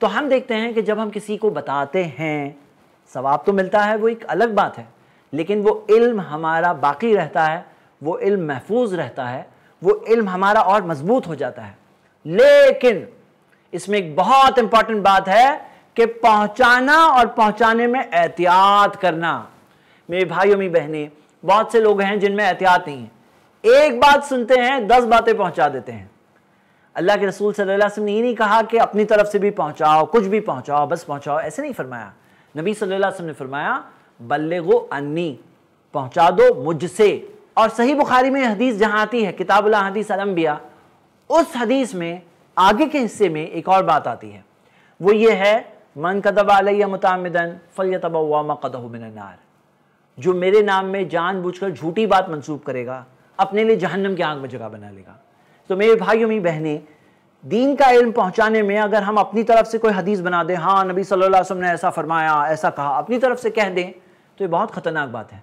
तो हम देखते हैं कि जब हम किसी को बताते हैं सवाब तो मिलता है वो एक अलग बात है लेकिन वो इल्म हमारा बाकी रहता है वो इल्म महफूज रहता है वो इल्म हमारा और मजबूत हो जाता है लेकिन इसमें एक बहुत इंपॉर्टेंट बात है कि पहुंचाना और पहुंचाने में एहतियात करना मेरे भाइयों मेरी बहनें बहुत से लोग हैं जिनमें एहतियात नहीं है एक बात सुनते हैं दस बातें पहुंचा देते हैं अल्लाह के रसूल सल्लल्लाहु अलैहि वसल्लम ने ये नहीं कहा कि अपनी तरफ से भी पहुंचाओ कुछ भी पहुंचाओ बस पहुंचाओ ऐसे नहीं फरमाया नबी सल्लल्लाहु अलैहि वसल्लम ने फरमाया बल्ले अन्नी पहुंचा दो मुझसे और सही बुखारी में हदीस जहाँ आती है किताबुल्ला हदीस अलम्बिया उस हदीस में आगे के हिस्से में एक और बात आती है वो ये है मन कदब आलिया मुतामदन फलतबा कदहनार जो मेरे नाम में कर झूठी बात मनसूब करेगा अपने लिए जहन्नम की आग में जगह बना लेगा तो मेरे भाइयों मेरी बहने दीन का इल्म पहुंचाने में अगर हम अपनी तरफ से कोई हदीस बना दें हाँ नबी सल्लल्लाहु अलैहि वसल्लम ने ऐसा फरमाया ऐसा कहा अपनी तरफ से कह दें तो ये बहुत ख़तरनाक बात है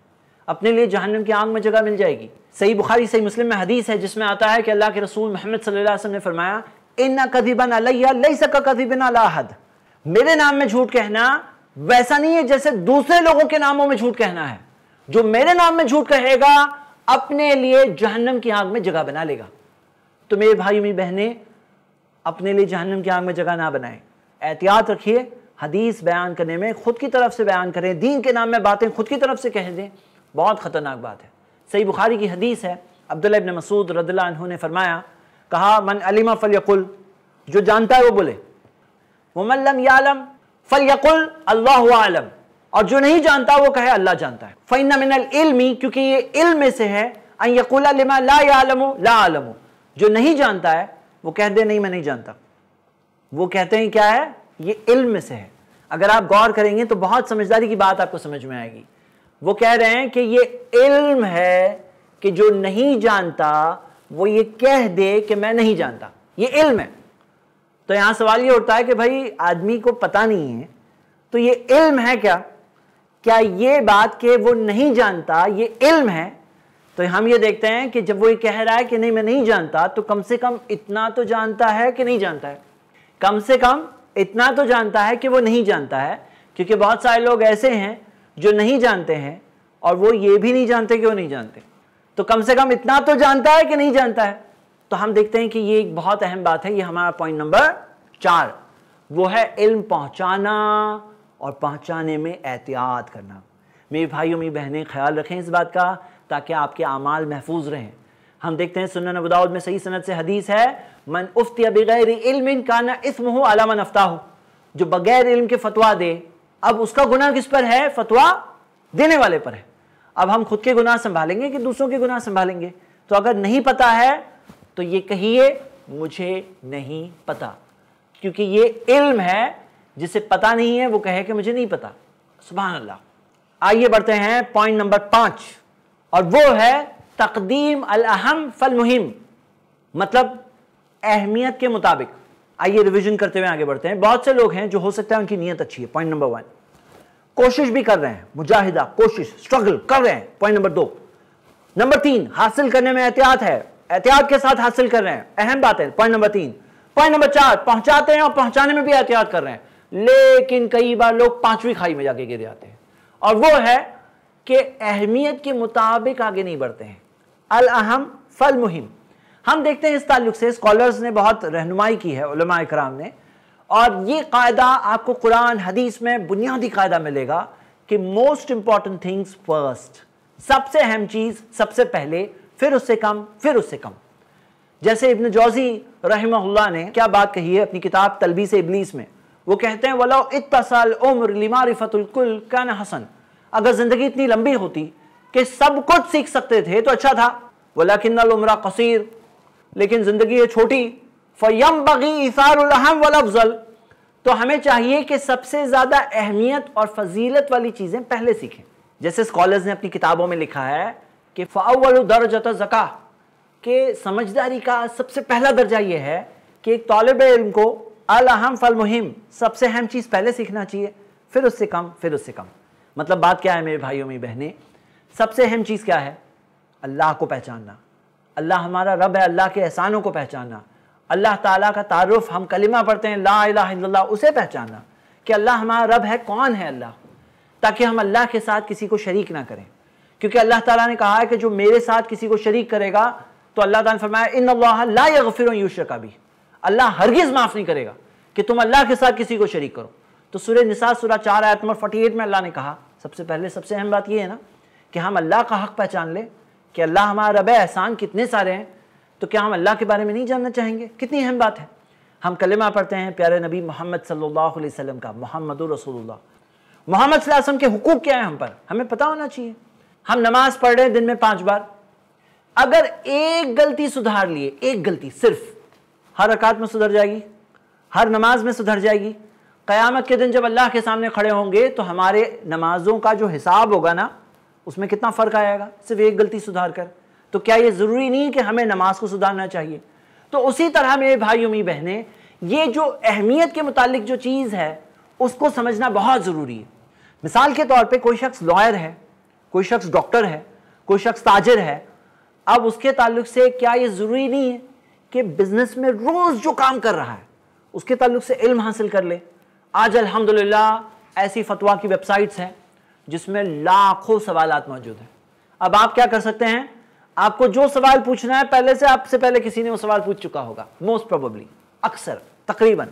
अपने लिए जहन्नम की आग में जगह मिल जाएगी सही बुखारी सही मुस्लिम में हदीस है जिसमें आता है कि अल्लाह के रसूल मोहम्मद सल्लल्लाहु अलैहि ने फरमाया इन्ना कदीबन अलैया लई सका कदीबन अलाहद मेरे नाम में झूठ कहना वैसा नहीं है जैसे दूसरे लोगों के नामों में झूठ कहना है जो मेरे नाम में झूठ कहेगा अपने लिए जहन्नम की आग में जगह बना लेगा तो मेरे भाई मेरी बहनें अपने लिए जहन्नम की आग में जगह ना बनाएं एहतियात रखिए हदीस बयान करने में खुद की तरफ से बयान करें दीन के नाम में बातें खुद की तरफ से कह दें बहुत ख़तरनाक बात है सही बुखारी की हदीस है अब्दुल्ला इबन मसूद रदल्ला ने फरमाया कहा मन अलिमा फलयकुल जो जानता है वो बोले वमल्लम यालम फलयकुल अल्लाह आलम और जो नहीं जानता वो कहे अल्लाह जानता है फ़ैन मिनल इल्मी क्योंकि ये इल्म में से है अन यकुल ला यालमो ला आलमो जो नहीं जानता है वो कह दे नहीं मैं नहीं जानता वो कहते हैं क्या है ये इल्म से है अगर आप गौर करेंगे तो बहुत समझदारी की बात आपको समझ में आएगी वो कह रहे हैं कि ये इल्म है कि जो नहीं जानता वो ये कह दे कि मैं नहीं जानता ये इल्म है तो यहां सवाल ये उठता है कि भाई आदमी को पता नहीं है तो ये इल्म है क्या क्या ये बात कि वो नहीं जानता ये इल्म है तो हम ये देखते हैं कि जब वो ये कह रहा है कि नहीं मैं नहीं जानता तो कम से कम इतना तो जानता है कि नहीं जानता है कम से कम इतना तो जानता है कि वो नहीं जानता है क्योंकि बहुत सारे लोग ऐसे हैं जो नहीं जानते हैं और वो ये भी नहीं जानते कि वो नहीं जानते तो कम से कम इतना तो जानता है कि नहीं जानता है तो हम देखते हैं कि ये एक बहुत अहम बात है ये हमारा पॉइंट नंबर चार वो है इल्म पहुंचाना और पहुंचाने में एहतियात करना मेरे भाइयों मेरी बहनें ख्याल रखें इस बात का ताकि आपके अमाल महफूज रहें हम देखते हैं सुन नबाउद में सही सनत से हदीस है मन उफ्तिया बगैर इल्म काना इसम हो अलामन अफ्ता हो जो बगैर इल्म के फतवा दे अब उसका गुना किस पर है फतवा देने वाले पर है अब हम खुद के गुनाह संभालेंगे कि दूसरों के गुनाह संभालेंगे तो अगर नहीं पता है तो ये कहिए मुझे नहीं पता क्योंकि ये इल्म है जिसे पता नहीं है वो कहे कि मुझे नहीं पता सुबह अल्लाह आइए बढ़ते हैं पॉइंट नंबर पांच और वो है तकदीम अल अहम फल मुहिम मतलब अहमियत के मुताबिक आइए रिविजन करते हुए आगे बढ़ते हैं बहुत से लोग हैं जो हो सकता है उनकी नीयत अच्छी है पॉइंट नंबर वन कोशिश भी कर रहे हैं मुजाहिदा कोशिश स्ट्रगल कर रहे हैं पॉइंट नंबर दो नंबर तीन हासिल करने में एहतियात है एहतियात के साथ हासिल कर रहे हैं अहम बात है पॉइंट नंबर तीन पॉइंट नंबर चार पहुंचाते हैं और पहुंचाने में भी एहतियात कर रहे हैं लेकिन कई बार लोग पांचवी खाई में जाके गिर जाते हैं और वो है के अहमियत के मुताबिक आगे नहीं बढ़ते हैं अल अहम फल मुहिम हम देखते हैं इस ताल्लुक से स्कॉलर्स ने बहुत रहनुमाई की है कराम ने और ये कायदा आपको कुरान हदीस में बुनियादी कायदा मिलेगा कि मोस्ट इंपॉर्टेंट थिंग्स फर्स्ट सबसे अहम चीज़ सबसे पहले फिर उससे कम फिर उससे कम जैसे इब्न जौजी रहमहुल्ला ने क्या बात कही है अपनी किताब तलबी से इबलीस में वो कहते हैं वलो इतसल उम्र लिमारिफतुल कुल कन हसन अगर जिंदगी इतनी लंबी होती कि सब कुछ सीख सकते थे तो अच्छा था वलाकिन उम्र कसीर लेकिन ज़िंदगी है छोटी फ़यम बगी इसारहम वलफल तो हमें चाहिए कि सबसे ज़्यादा अहमियत और फजीलत वाली चीज़ें पहले सीखें जैसे स्कॉलर्स ने अपनी किताबों में लिखा है कि फ़ावल दर्जा ज़का के समझदारी का सबसे पहला दर्जा यह है कि एक तालब इम को अलहम फल मुहिम सबसे अहम चीज़ पहले सीखना चाहिए फिर उससे कम फिर उससे कम मतलब बात क्या है मेरे भाइयों मेरी बहनें सबसे अहम चीज़ क्या है अल्लाह को पहचानना अल्लाह हमारा रब है अल्लाह के एहसानों को पहचानना अल्लाह ताला का तारुफ हम कलिमा पढ़ते हैं ला इला उसे पहचानना कि अल्लाह हमारा रब है कौन है अल्लाह ताकि हम अल्लाह के साथ किसी को शरीक ना करें क्योंकि अल्लाह ताला ने कहा है कि जो मेरे साथ किसी को शरीक करेगा तो अल्लाह ताला ने फरमाया इन ला फिर यूशर का भी अल्लाह हरगिज़ माफ़ नहीं करेगा कि तुम अल्लाह के साथ किसी को शरीक करो तो सूर्य निसार सूरा चार आयत नंबर फोर्टी एट में अल्लाह ने कहा सबसे पहले सबसे अहम बात यह है ना कि हम अल्लाह का हक पहचान लें कि अल्लाह हमारा रब एहसान कितने सारे हैं तो क्या हम अल्लाह के बारे में नहीं जानना चाहेंगे कितनी अहम बात है हम कलमा पढ़ते हैं प्यारे नबी मोहम्मद सल्लल्लाहु अलैहि वसल्लम का मोहम्मद रसूलुल्लाह मोहम्मद वसल्लम के हुकूक क्या है हम पर हमें पता होना चाहिए हम नमाज पढ़ रहे हैं दिन में पाँच बार अगर एक गलती सुधार लिए एक गलती सिर्फ हर अकात में सुधर जाएगी हर नमाज में सुधर जाएगी क़यामत के दिन जब अल्लाह के सामने खड़े होंगे तो हमारे नमाजों का जो हिसाब होगा ना उसमें कितना फ़र्क आएगा सिर्फ एक गलती सुधार कर तो क्या ये ज़रूरी नहीं कि हमें नमाज को सुधारना चाहिए तो उसी तरह मेरे भाई उम्मी बहने ये जो अहमियत के मुतालिक जो चीज़ है उसको समझना बहुत ज़रूरी है मिसाल के तौर पर कोई शख्स लॉयर है कोई शख्स डॉक्टर है कोई शख्स ताजर है अब उसके ताल्लुक से क्या ये ज़रूरी नहीं है कि बिज़नेस में रोज़ जो काम कर रहा है उसके ताल्लुक से इल्म हासिल कर ले आज अल्हम्दुलिल्लाह ऐसी फतवा की वेबसाइट्स हैं जिसमें लाखों सवाल मौजूद हैं अब आप क्या कर सकते हैं आपको जो सवाल पूछना है पहले से आपसे पहले किसी ने वो सवाल पूछ चुका होगा मोस्ट प्रोबेबली अक्सर तकरीबन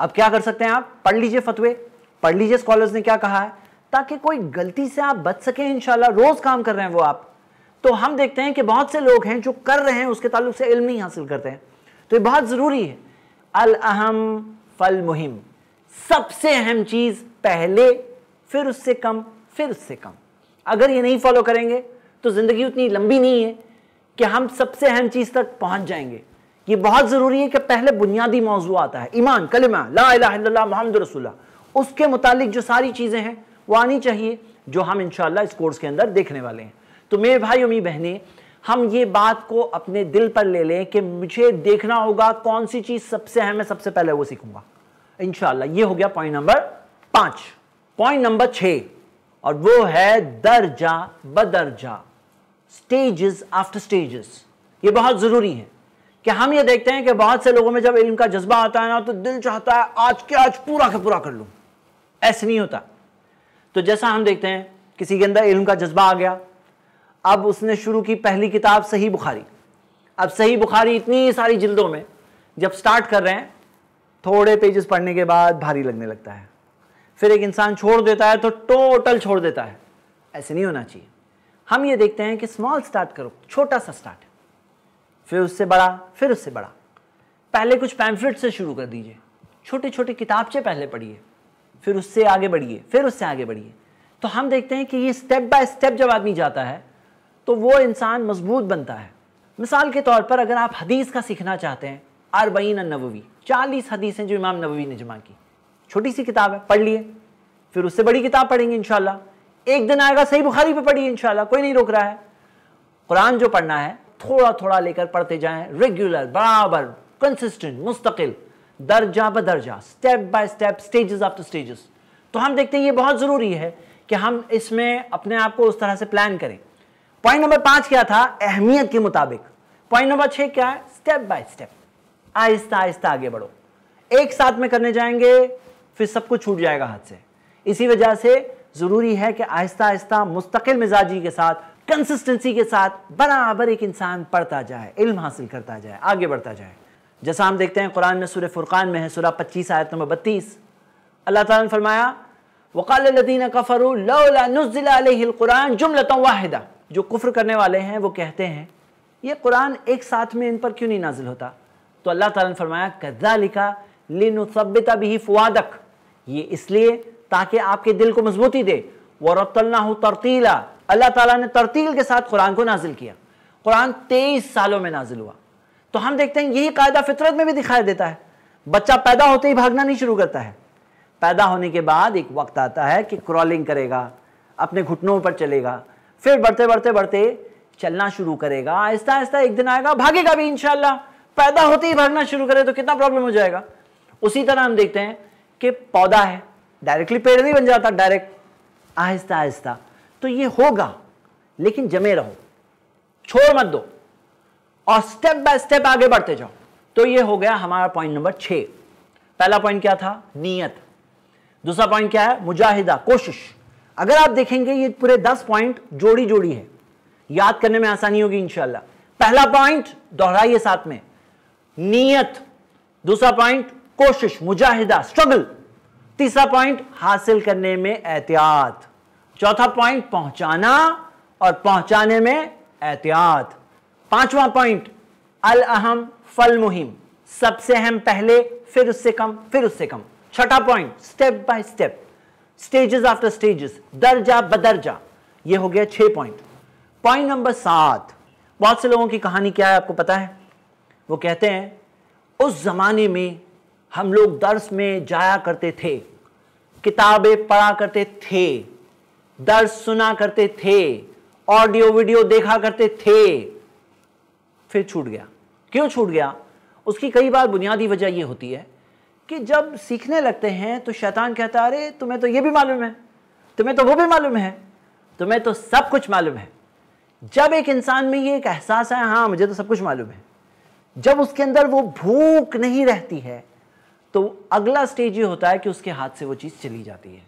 अब क्या कर सकते हैं आप पढ़ लीजिए फतवे पढ़ लीजिए स्कॉलर्स ने क्या कहा है ताकि कोई गलती से आप बच सकें इनशाला रोज़ काम कर रहे हैं वो आप तो हम देखते हैं कि बहुत से लोग हैं जो कर रहे हैं उसके ताल्लुक से इल्म नहीं हासिल करते हैं तो ये बहुत ज़रूरी है अल अहम फल मुहिम सबसे अहम चीज पहले फिर उससे कम फिर उससे कम अगर ये नहीं फॉलो करेंगे तो ज़िंदगी उतनी लंबी नहीं है कि हम सबसे अहम चीज़ तक पहुंच जाएंगे ये बहुत ज़रूरी है कि पहले बुनियादी मौजू आता है ईमान कलमा ला इला मोहम्मद रसुल्ला उसके मुतालिक जो सारी चीज़ें हैं वो आनी चाहिए जो हम इन इस कोर्स के अंदर देखने वाले हैं तो मेरे भाई उम्मीद बहने हम ये बात को अपने दिल पर ले लें कि मुझे देखना होगा कौन सी चीज़ सबसे अहम है सबसे पहले वो सीखूंगा इंशाला ये हो गया पॉइंट नंबर पांच पॉइंट नंबर छ और वो है दर्जा बदर्जा स्टेजेस आफ्टर स्टेजेस ये बहुत ज़रूरी है कि हम ये देखते हैं कि बहुत से लोगों में जब इल्म का जज्बा आता है ना तो दिल चाहता है आज के आज पूरा का पूरा कर लू ऐसे नहीं होता तो जैसा हम देखते हैं किसी के अंदर इल्म का जज्बा आ गया अब उसने शुरू की पहली किताब सही बुखारी अब सही बुखारी इतनी सारी जिल्दों में जब स्टार्ट कर रहे हैं थोड़े पेजेस पढ़ने के बाद भारी लगने लगता है फिर एक इंसान छोड़ देता है तो टोटल छोड़ देता है ऐसे नहीं होना चाहिए हम ये देखते हैं कि स्मॉल स्टार्ट करो छोटा सा स्टार्ट फिर उससे बड़ा फिर उससे बड़ा पहले कुछ पैम्फलेट से शुरू कर दीजिए छोटे छोटे किताबचे पहले पढ़िए फिर उससे आगे बढ़िए फिर उससे आगे बढ़िए तो हम देखते हैं कि ये स्टेप बाय स्टेप जब आदमी जाता है तो वो इंसान मजबूत बनता है मिसाल के तौर पर अगर आप हदीस का सीखना चाहते हैं अरबईन नबवी चालीस हदीसें जो इमाम नबवी ने जमा की छोटी सी किताब है पढ़ लिए फिर उससे बड़ी किताब पढ़ेंगे इनशाला एक दिन आएगा सही बुखारी पर पढ़िए इनशाला कोई नहीं रोक रहा है कुरान जो पढ़ना है थोड़ा थोड़ा लेकर पढ़ते जाएं रेगुलर बराबर कंसिस्टेंट मुस्तकिल दर्जा ब दर्जा step by step stages after stages तो हम देखते हैं ये बहुत ज़रूरी है कि हम इसमें अपने आप को उस तरह से प्लान करें पॉइंट नंबर पाँच क्या था अहमियत के मुताबिक पॉइंट नंबर छः क्या है स्टेप बाय स्टेप आहिस्ता आहिस्ता आगे बढ़ो एक साथ में करने जाएंगे फिर सब कुछ छूट जाएगा हाथ से इसी वजह से ज़रूरी है कि आहिस्ता आहिस्ता मुस्तकिल मिजाजी के साथ कंसिस्टेंसी के साथ बराबर एक इंसान पढ़ता जाए इल्म हासिल करता जाए आगे बढ़ता जाए जैसा हम देखते हैं कुरान में सूर्य फुरकान में है सूर्य पच्चीस आयत नंबर बत्तीस अल्लाह ताला ने फरमाया वकाल लदीन कफ़रुल्लाकुरान जुमलत वाहिदा जो कुफ्र करने वाले हैं वो कहते हैं ये कुरान एक साथ में इन पर क्यों नहीं नाजिल होता तो अल्लाह ताला ने फरमाया कज़ा लिखा लिन सब्बिता भी फुआदक ये इसलिए ताकि आपके दिल को मजबूती दे हो तरतीला अल्लाह ताला ने तरतील के साथ कुरान को नाजिल किया कुरान तेईस सालों में नाजिल हुआ तो हम देखते हैं यही कायदा फितरत में भी दिखाई देता है बच्चा पैदा होते ही भागना नहीं शुरू करता है पैदा होने के बाद एक वक्त आता है कि क्रॉलिंग करेगा अपने घुटनों पर चलेगा फिर बढ़ते बढ़ते बढ़ते चलना शुरू करेगा आहिस्ता आहिस्ता एक दिन आएगा भागेगा भी इंशाल्लाह पैदा होते ही भागना शुरू करे तो कितना प्रॉब्लम हो जाएगा उसी तरह हम देखते हैं कि पौधा है डायरेक्टली पेड़ नहीं बन जाता डायरेक्ट आहिस्ता आहिस्ता तो ये होगा लेकिन जमे रहो छोड़ मत दो और स्टेप बाय स्टेप आगे बढ़ते जाओ तो ये हो गया हमारा पॉइंट नंबर छ पहला पॉइंट क्या था नीयत दूसरा पॉइंट क्या है मुजाहिदा कोशिश अगर आप देखेंगे ये पूरे दस पॉइंट जोड़ी जोड़ी है याद करने में आसानी होगी इंशाला पहला पॉइंट दोहराइए साथ में नियत दूसरा पॉइंट कोशिश मुजाहिदा स्ट्रगल तीसरा पॉइंट हासिल करने में एहतियात चौथा पॉइंट पहुंचाना और पहुंचाने में एहतियात पांचवा पॉइंट अल अहम फल मुहिम सबसे अहम पहले फिर उससे कम फिर उससे कम छठा point step by step stages after stages दर्जा बदर्जा ये हो गया छह पॉइंट पॉइंट नंबर सात बहुत से लोगों की कहानी क्या है आपको पता है वो कहते हैं उस ज़माने में हम लोग दर्स में जाया करते थे किताबें पढ़ा करते थे दर्स सुना करते थे ऑडियो वीडियो देखा करते थे फिर छूट गया क्यों छूट गया उसकी कई बार बुनियादी वजह यह होती है कि जब सीखने लगते हैं तो शैतान कहता अरे तुम्हें तो ये भी मालूम है तुम्हें तो वो भी मालूम है तुम्हें तो सब कुछ मालूम है जब एक इंसान में ये एक एहसास है हाँ मुझे तो सब कुछ मालूम है जब उसके अंदर वो भूख नहीं रहती है तो अगला स्टेज ये होता है कि उसके हाथ से वो चीज़ चली जाती है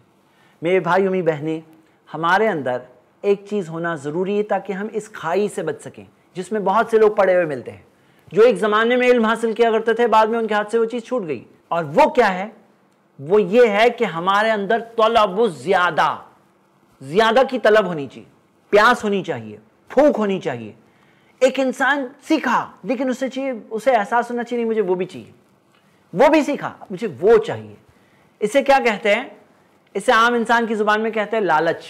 मेरे भाई उम्मी बहनें हमारे अंदर एक चीज़ होना ज़रूरी है ताकि हम इस खाई से बच सकें जिसमें बहुत से लोग पड़े हुए मिलते हैं जो एक ज़माने में इल्म हासिल किया करते थे बाद में उनके हाथ से वो चीज़ छूट गई और वो क्या है वो ये है कि हमारे अंदर तलब ज़्यादा ज़्यादा की तलब होनी चाहिए प्यास होनी चाहिए फूक होनी चाहिए एक इंसान सीखा लेकिन उसे चाहिए उसे एहसास होना चाहिए नहीं मुझे वो भी चाहिए वो भी सीखा मुझे वो चाहिए इसे क्या कहते हैं इसे आम इंसान की जुबान में कहते हैं लालच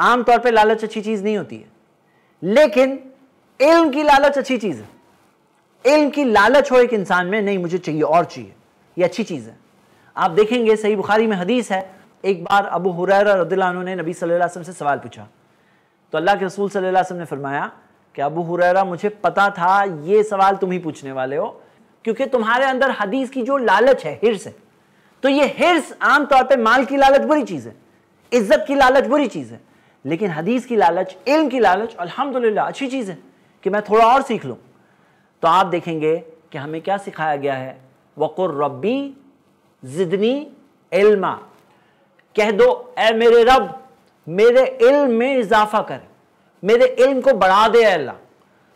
आम तौर पे लालच अच्छी चीज नहीं होती है लेकिन इल्म की लालच अच्छी चीज है इल्म की लालच हो एक इंसान में नहीं मुझे चाहिए और चाहिए ये अच्छी चीज है आप देखेंगे सही बुखारी में हदीस है एक बार अबू हुरैरा रदिल्ला ने नबी सल्लल्लाहु अलैहि वसल्लम से सवाल पूछा तो अल्लाह के रसूल सल्लल्लाहु अलैहि वसल्लम ने फरमाया क्या अबू हुरैरा मुझे पता था ये सवाल तुम ही पूछने वाले हो क्योंकि तुम्हारे अंदर हदीस की जो लालच है हिरस है तो ये हिरस आमतौर पर माल की लालच बुरी चीज़ है इज्जत की लालच बुरी चीज़ है लेकिन हदीस की लालच इल्म की लालच अल्हम्दुलिल्लाह अच्छी चीज़ है कि मैं थोड़ा और सीख लूं तो आप देखेंगे कि हमें क्या सिखाया गया है वक़ुर रब्बी ज़िदनी इल्मा कह दो ए मेरे रब मेरे इल्म में इजाफा कर मेरे इल्म को बढ़ा दे अल्लाह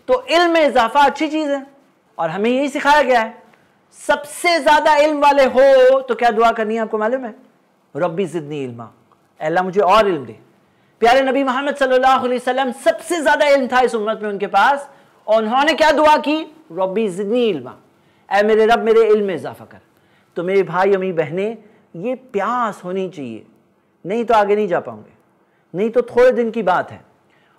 तो इल्म में इजाफा अच्छी चीज़ है और हमें यही सिखाया गया है सबसे ज़्यादा इल्म वाले हो तो क्या दुआ करनी है आपको मालूम है रब्बी ज़िदनी इल्मा अल्लाह मुझे और इल्म दे प्यारे नबी मोहम्मद सल्लल्लाहु अलैहि वसल्लम सबसे ज़्यादा इल्म था इस उम्मत में उनके पास और उन्होंने क्या दुआ की रब्बी ज़िदनी इल्मा ऐ मेरे रब मेरे इल्म में इजाफा कर तो मेरे भाई अमी बहने ये प्यास होनी चाहिए नहीं तो आगे नहीं जा पाऊंगे नहीं तो थोड़े दिन की बात है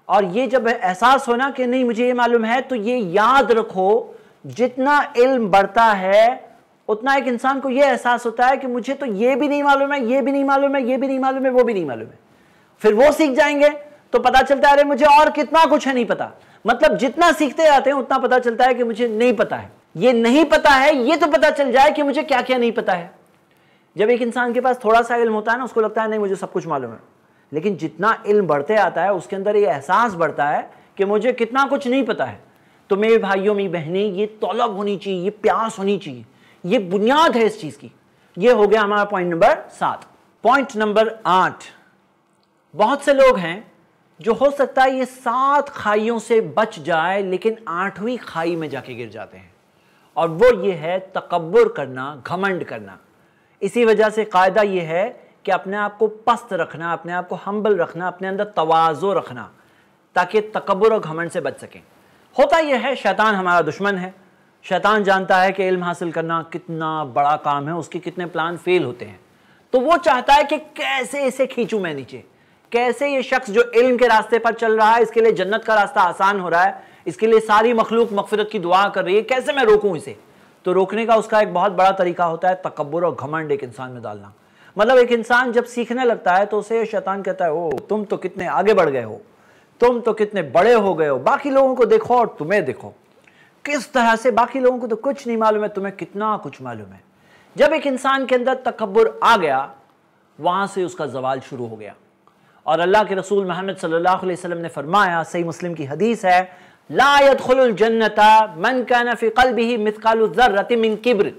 और ये जब एहसास होना कि नहीं मुझे ये मालूम है तो ये याद रखो जितना इल्म बढ़ता है उतना एक इंसान को ये एहसास होता है कि मुझे तो ये भी नहीं मालूम है ये भी नहीं मालूम है ये भी नहीं मालूम है वो भी नहीं मालूम है फिर वो सीख जाएंगे तो पता चलता है अरे मुझे और कितना कुछ है नहीं पता मतलब जितना सीखते जाते हैं उतना पता चलता है कि मुझे नहीं पता है ये नहीं पता है ये तो पता चल जाए कि मुझे क्या क्या नहीं पता है जब एक इंसान के पास थोड़ा सा इल्म होता है ना उसको लगता है नहीं मुझे सब कुछ मालूम है लेकिन जितना इल्म बढ़ते आता है उसके अंदर ये एहसास बढ़ता है कि मुझे कितना कुछ नहीं पता है तो मेरे भाइयों मेरी बहनें ये तौलब होनी चाहिए ये प्यास होनी चाहिए ये बुनियाद है इस चीज़ की ये हो गया हमारा पॉइंट नंबर सात पॉइंट नंबर आठ बहुत से लोग हैं जो हो सकता है ये सात खाइयों से बच जाए लेकिन आठवीं खाई में जाके गिर जाते हैं और वो ये है तकबर करना घमंड करना इसी वजह से कायदा ये है कि अपने आप को पस्त रखना अपने आप को हम्बल रखना अपने अंदर तोज़ो रखना ताकि तकबर और घमंड से बच सकें होता यह है शैतान हमारा दुश्मन है शैतान जानता है कि इल्म हासिल करना कितना बड़ा काम है उसके कितने प्लान फेल होते हैं तो वो चाहता है कि कैसे इसे खींचूं मैं नीचे कैसे ये शख्स जो इल्म के रास्ते पर चल रहा है इसके लिए जन्नत का रास्ता आसान हो रहा है इसके लिए सारी मखलूक मफफरत की दुआ कर रही है कैसे मैं रोकूँ इसे तो रोकने का उसका एक बहुत बड़ा तरीका होता है तकबर और घमंड एक इंसान में डालना मतलब एक इंसान जब सीखने लगता है तो उसे शैतान कहता है ओ तुम तो कितने आगे बढ़ गए हो तुम तो कितने बड़े हो गए हो बाकी लोगों को देखो और तुम्हें देखो किस तरह से बाकी लोगों को तो कुछ नहीं मालूम है तुम्हें कितना कुछ मालूम है जब एक इंसान के अंदर तकबर आ गया वहां से उसका जवाल शुरू हो गया और अल्लाह के रसूल मोहम्मद सल्लल्लाहु अलैहि वसल्लम ने फरमाया सही मुस्लिम की हदीस है लायत खुल जन्नता मन का नफ़ी कल भी मिसकाल किब्र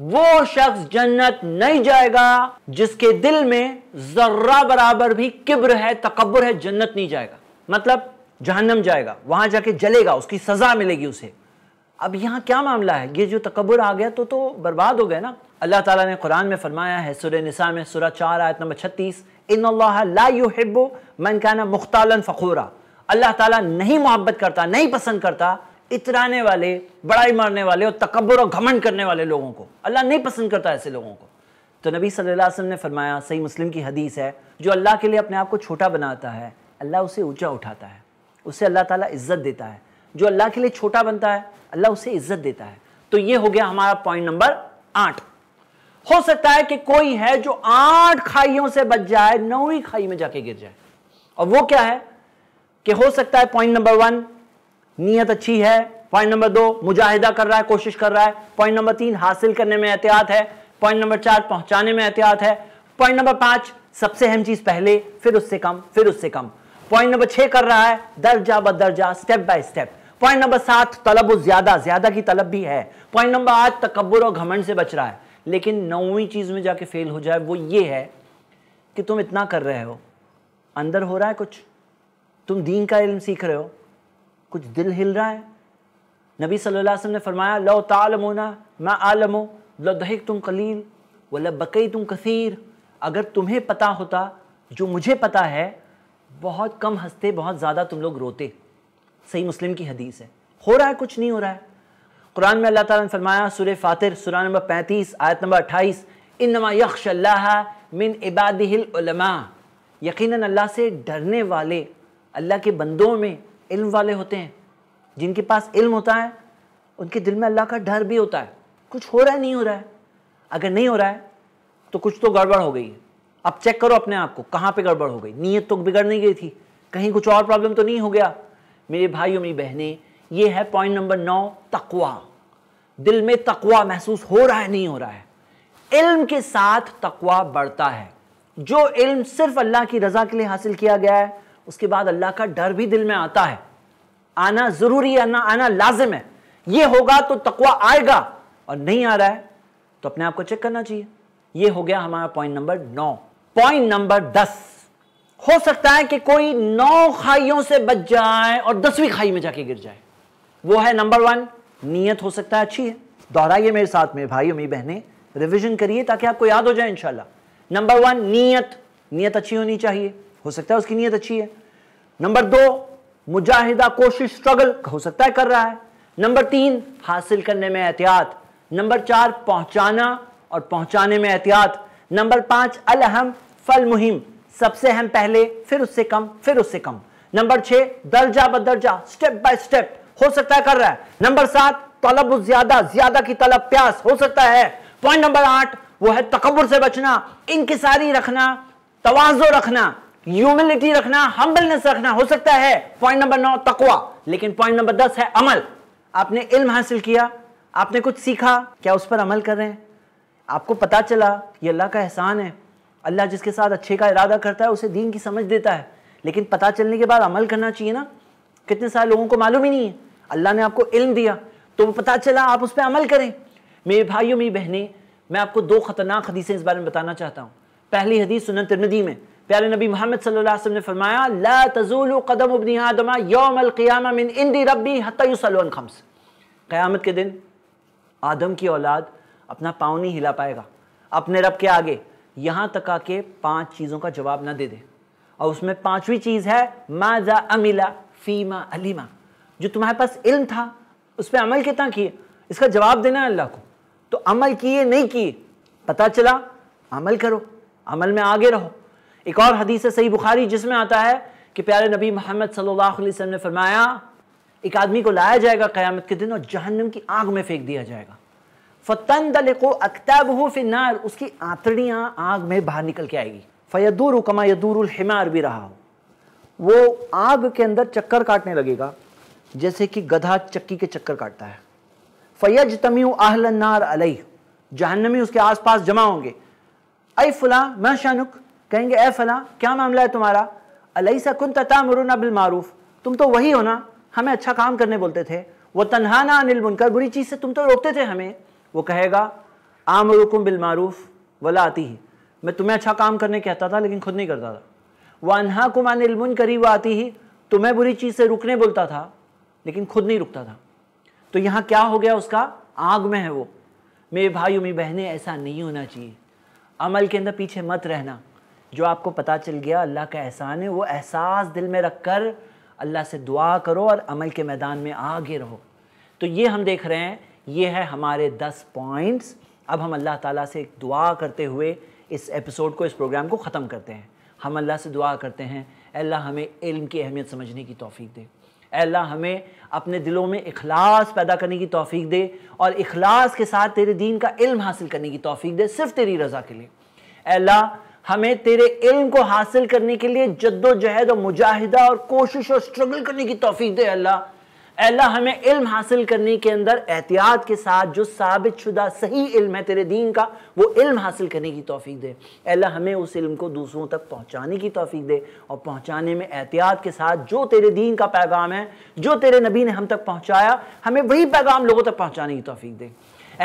वो शख्स जन्नत नहीं जाएगा जिसके दिल में जर्रा बराबर भी किब्र है तकबर है जन्नत नहीं जाएगा मतलब जहन्नम जाएगा वहां जाके जलेगा उसकी सजा मिलेगी उसे अब यहां क्या मामला है ये जो तकबर आ गया तो तो बर्बाद हो गया ना अल्लाह ताला ने कुरान में फरमाया है सुर निसा में सुरा चार आयत नंबर छत्तीस इन लाबो मन कहना मुख्तालन फ़खूरा अल्लाह ताला नहीं मोहब्बत करता नहीं पसंद करता इतराने वाले बड़ाई मारने वाले और तकबर और घमंड करने वाले लोगों को अल्लाह नहीं पसंद करता ऐसे लोगों को तो नबी सल्लल्लाहु अलैहि वसल्लम ने फरमाया सही मुस्लिम की हदीस है जो अल्लाह के लिए अपने आप को छोटा बनाता है अल्लाह उसे ऊँचा उठाता है उसे अल्लाह ताला इज़्ज़त देता है जो अल्लाह के लिए छोटा बनता है अल्लाह उसे इज़्ज़त देता है तो ये हो गया हमारा पॉइंट नंबर आठ हो सकता है कि कोई है जो आठ खाइयों से बच जाए नौवीं खाई में जाके गिर जाए और वो क्या है कि हो सकता है पॉइंट नंबर वन नीयत अच्छी है पॉइंट नंबर दो मुजाहिदा कर रहा है कोशिश कर रहा है पॉइंट नंबर तीन हासिल करने में एहतियात है पॉइंट नंबर चार पहुंचाने में एहतियात है पॉइंट नंबर पांच सबसे अहम चीज पहले फिर उससे कम फिर उससे कम पॉइंट नंबर छह कर रहा है दर्जा ब दर्जा step by step point number सात तलब ज्यादा ज्यादा की तलब भी है पॉइंट नंबर आठ तकबर और घमंड से बच रहा है लेकिन नौवीं चीज में जाके फेल हो जाए वो ये है कि तुम इतना कर रहे हो अंदर हो रहा है कुछ तुम दीन का इल्म सीख रहे हो कुछ दिल हिल रहा है नबी सल्लल्लाहु अलैहि वसल्लम ने फरमाया लो तालमोना मैं आलमो लो दहिक तुम कलील व लब बकई तुम कसीर अगर तुम्हें पता होता जो मुझे पता है बहुत कम हंसते बहुत ज़्यादा तुम लोग रोते सही मुस्लिम की हदीस है हो रहा है कुछ नहीं हो रहा है कुरान में अल्लाह ताला ने फरमाया सुर फातिर सुरा नंबर पैंतीस आयत नंबर अट्ठाईस इन नमा यक्ष मिन इबादिल यकीनन अल्लाह से डरने वाले अल्लाह के बंदों में इल्म वाले होते हैं जिनके पास इल्म होता है उनके दिल में अल्लाह का डर भी होता है कुछ हो रहा है नहीं हो रहा है अगर नहीं हो रहा है तो कुछ तो गड़बड़ हो गई है अब चेक करो अपने आप को कहाँ पे गड़बड़ हो गई नीयत तो बिगड़ नहीं गई थी कहीं कुछ और प्रॉब्लम तो नहीं हो गया मेरे भाई और मेरी बहनें ये है पॉइंट नंबर नौ तकवा दिल में तकवा महसूस हो रहा है नहीं हो रहा है इल्म के साथ तकवा बढ़ता है जो इल्म सिर्फ अल्लाह की रज़ा के लिए हासिल किया गया है उसके बाद अल्लाह का डर भी दिल में आता है आना ज़रूरी आना आना लाजिम है ये होगा तो तकवा आएगा और नहीं आ रहा है तो अपने आप को चेक करना चाहिए ये हो गया हमारा पॉइंट नंबर नौ पॉइंट नंबर दस हो सकता है कि कोई नौ खाइयों से बच जाए और दसवीं खाई में जाके गिर जाए वो है नंबर वन नीयत हो सकता है अच्छी है दोहराइए मेरे साथ में भाई मेरी बहनें रिविजन करिए ताकि आपको याद हो जाए इंशाला नंबर वन नीयत नीयत अच्छी होनी चाहिए हो सकता है उसकी नीयत अच्छी है नंबर दो मुजाहिदा कोशिश स्ट्रगल हो सकता है कर रहा है नंबर तीन हासिल करने में एहतियात नंबर चार पहुंचाना और पहुंचाने में एहतियात नंबर पाँच अलहम फल मुहिम सबसे अहम पहले फिर उससे कम फिर उससे कम नंबर छह दर्जा बदर्जा स्टेप बाय स्टेप हो सकता है कर रहा है नंबर सात तलब ज्यादा ज्यादा की तलब प्यास हो सकता है पॉइंट नंबर आठ वो है तकबर से बचना इनकी सारी रखना तोज़ो रखना ह्यूमिलिटी रखना हम्बलनेस रखना हो सकता है पॉइंट नंबर नौ तकवा लेकिन पॉइंट नंबर दस है अमल आपने इल्म हासिल किया आपने कुछ सीखा क्या उस पर अमल कर रहे हैं आपको पता चला ये अल्लाह का एहसान है अल्लाह जिसके साथ अच्छे का इरादा करता है उसे दीन की समझ देता है लेकिन पता चलने के बाद अमल करना चाहिए ना कितने सारे लोगों को मालूम ही नहीं है अल्लाह ने आपको इल्म दिया तो पता चला आप उस पर अमल करें मेरे भाइयों मेरी बहनें मैं आपको दो खतरनाक हदीसें इस बारे में बताना चाहता हूँ पहली हदीस सुनन तिरमिदी में प्यारे नबी मोहम्मद सल्लम ने फरमाया कदम उबनी आदमा योम मिन इंदी खम्स के दिन आदम की औलाद अपना पाँव नहीं हिला पाएगा अपने रब के आगे यहाँ तक आके पाँच चीज़ों का जवाब ना दे दे और उसमें पाँचवीं चीज़ है माजा अमिला फ़ीमा अलीमा जो तुम्हारे पास इल्म था उस पर अमल कितना किए इसका जवाब देना है अल्लाह को तो अमल किए नहीं किए पता चला अमल करो अमल में आगे रहो एक और हदीस है सही बुखारी जिसमें आता है कि प्यारे नबी मोहम्मद सल्लल्लाहु अलैहि वसल्लम ने फरमाया एक आदमी को लाया जाएगा क़यामत के दिन और जहन्नम की आग में फेंक दिया जाएगा फ़तन दलिको अख्तब हो फिर उसकी आतड़ियाँ आग में बाहर निकल के आएगी फ़ैदूर कमा यदूर हिमार भी रहा हो वो आग के अंदर चक्कर काटने लगेगा जैसे कि गधा चक्की के चक्कर काटता है फ़ैज तमी आहलनार अलई जहन्नमी उसके आसपास जमा होंगे अई फुला मैं शानुक कहेंगे ए फला क्या मामला है तुम्हारा अलई सा कुन तमरुना बिलमारूफ तुम तो वही हो ना हमें अच्छा काम करने बोलते थे वह तन्हाना अनिल मुनकर बुरी चीज़ से तुम तो रोकते थे हमें वो कहेगा आमरुकुम बिलमारूफ वला आती ही मैं तुम्हें अच्छा काम करने कहता था लेकिन खुद नहीं करता था वह अनहा कुमान इलमुन करी वह आती ही तुम्हें बुरी चीज़ से रुकने बोलता था लेकिन खुद नहीं रुकता था तो यहाँ क्या हो गया उसका आग में है वो मेरे भाई मेरी बहनें ऐसा नहीं होना चाहिए अमल के अंदर पीछे मत रहना जो आपको पता चल गया अल्लाह का एहसान है वो एहसास दिल में रख कर अल्लाह से दुआ करो और अमल के मैदान में आगे रहो तो ये हम देख रहे हैं ये है हमारे दस पॉइंट्स अब हम अल्लाह ताला से दुआ करते हुए इस एपिसोड को इस प्रोग्राम को ख़त्म करते हैं हम अल्लाह से दुआ करते हैं अल्लाह हमें इल्म की अहमियत समझने की तोफ़ी दे अल्लाह हमें अपने दिलों में इखलास पैदा करने की तोफ़ी दे और इखलास के साथ तेरे दीन का इल्म हासिल करने की तोफ़ी दे सिर्फ तेरी रज़ा के लिए अल्लाह हमें तेरे इल्म को हासिल करने के लिए जद्दोजहद और मुजाहिदा और कोशिश और स्ट्रगल करने की तोफ़ी दे अल्लाह अल्लाह हमें इल्म हासिल करने के अंदर एहतियात के साथ जो साबित शुदा सही इल्म है तेरे दीन का वो इल्म हासिल करने की तोफ़ी दे अल्लाह हमें उस इल्म को दूसरों तक पहुँचाने की तोफ़ी दे और पहुँचाने में एहतियात के साथ जो तेरे दीन का पैगाम है जो तेरे नबी ने हम तक पहुँचाया हमें वही पैगाम लोगों तक पहुँचाने की तोफ़ी दे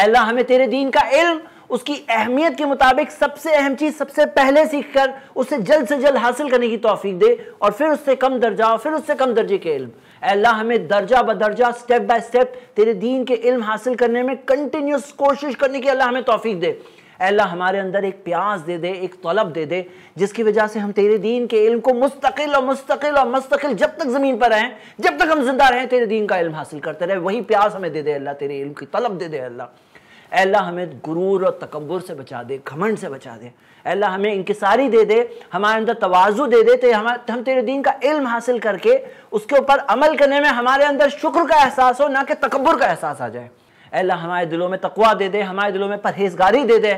अल्लाह हमें तेरे दीन का इल्म उसकी अहमियत के मुताबिक सबसे अहम चीज़ सबसे पहले सीख कर उसे जल्द से जल्द हासिल करने की तोफीक दे और फिर उससे कम दर्जा फिर उससे कम दर्जे के इल्म अल्लाह हमें दर्जा ब दर्जा स्टेप बाय स्टेप तेरे दीन के इल्म हासिल करने में कंटिन्यूस कोशिश करने की अल्लाह हमें तोफीक दे अल्लाह हमारे अंदर एक प्यास दे दे एक तलब दे दे जिसकी वजह से हम तेरे दीन के इल्म को मुस्तकिल और मुस्तकिल और मुस्तकिल जब तक ज़मीन पर रहें जब तक हम जिंदा रहें तेरे दीन का इल्म हासिल करते रहे वही प्यास हमें दे दे अल्लाह तेरे इल्म की तलब दे दे अल्लाह अल्लाह हमें गुरूर और तकबर से बचा दे घमंड से बचा दे अल्लाह हमें इंकसारी दे दे हमारे अंदर तोज़ु दे दे तो हमारे हम तेरे दीन का इल्म हासिल करके उसके ऊपर अमल करने में हमारे अंदर शुक्र का एहसास हो ना कि तकबर का एहसास आ जाए अल्लाह हमारे दिलों में तकवा दे दे हमारे दिलों में परहेजगारी दे दे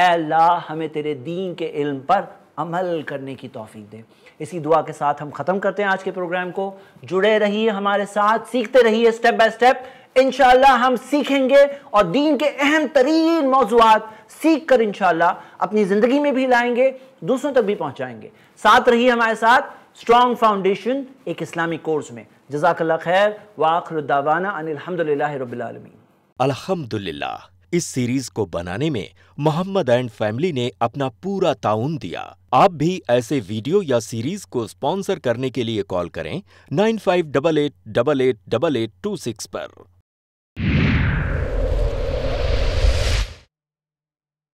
अल्लाह हमें तेरे दीन के इल्म पर अमल करने की तोफ़ी दे इसी दुआ के साथ हम ख़त्म करते हैं आज के प्रोग्राम को जुड़े रहिए हमारे साथ सीखते रहिए स्टेप बाय स्टेप इनशाला हम सीखेंगे और दीन के अहम तरीन मौजूद सीख कर इनशाला अपनी ज़िंदगी में भी लाएंगे दूसरों तक भी पहुंचाएंगे साथ रही हमारे साथ स्ट्रॉन्ग फाउंडेशन एक इस्लामी कोर्स में जजाकल्ला खैर वाखरदावाना अनिलहमदिल्ला अलहमदुल्ला इस सीरीज को बनाने में मोहम्मद एंड फैमिली ने अपना पूरा ताउन दिया आप भी ऐसे वीडियो या सीरीज को स्पॉन्सर करने के लिए कॉल करें nine five double eight double eight double eight two six पर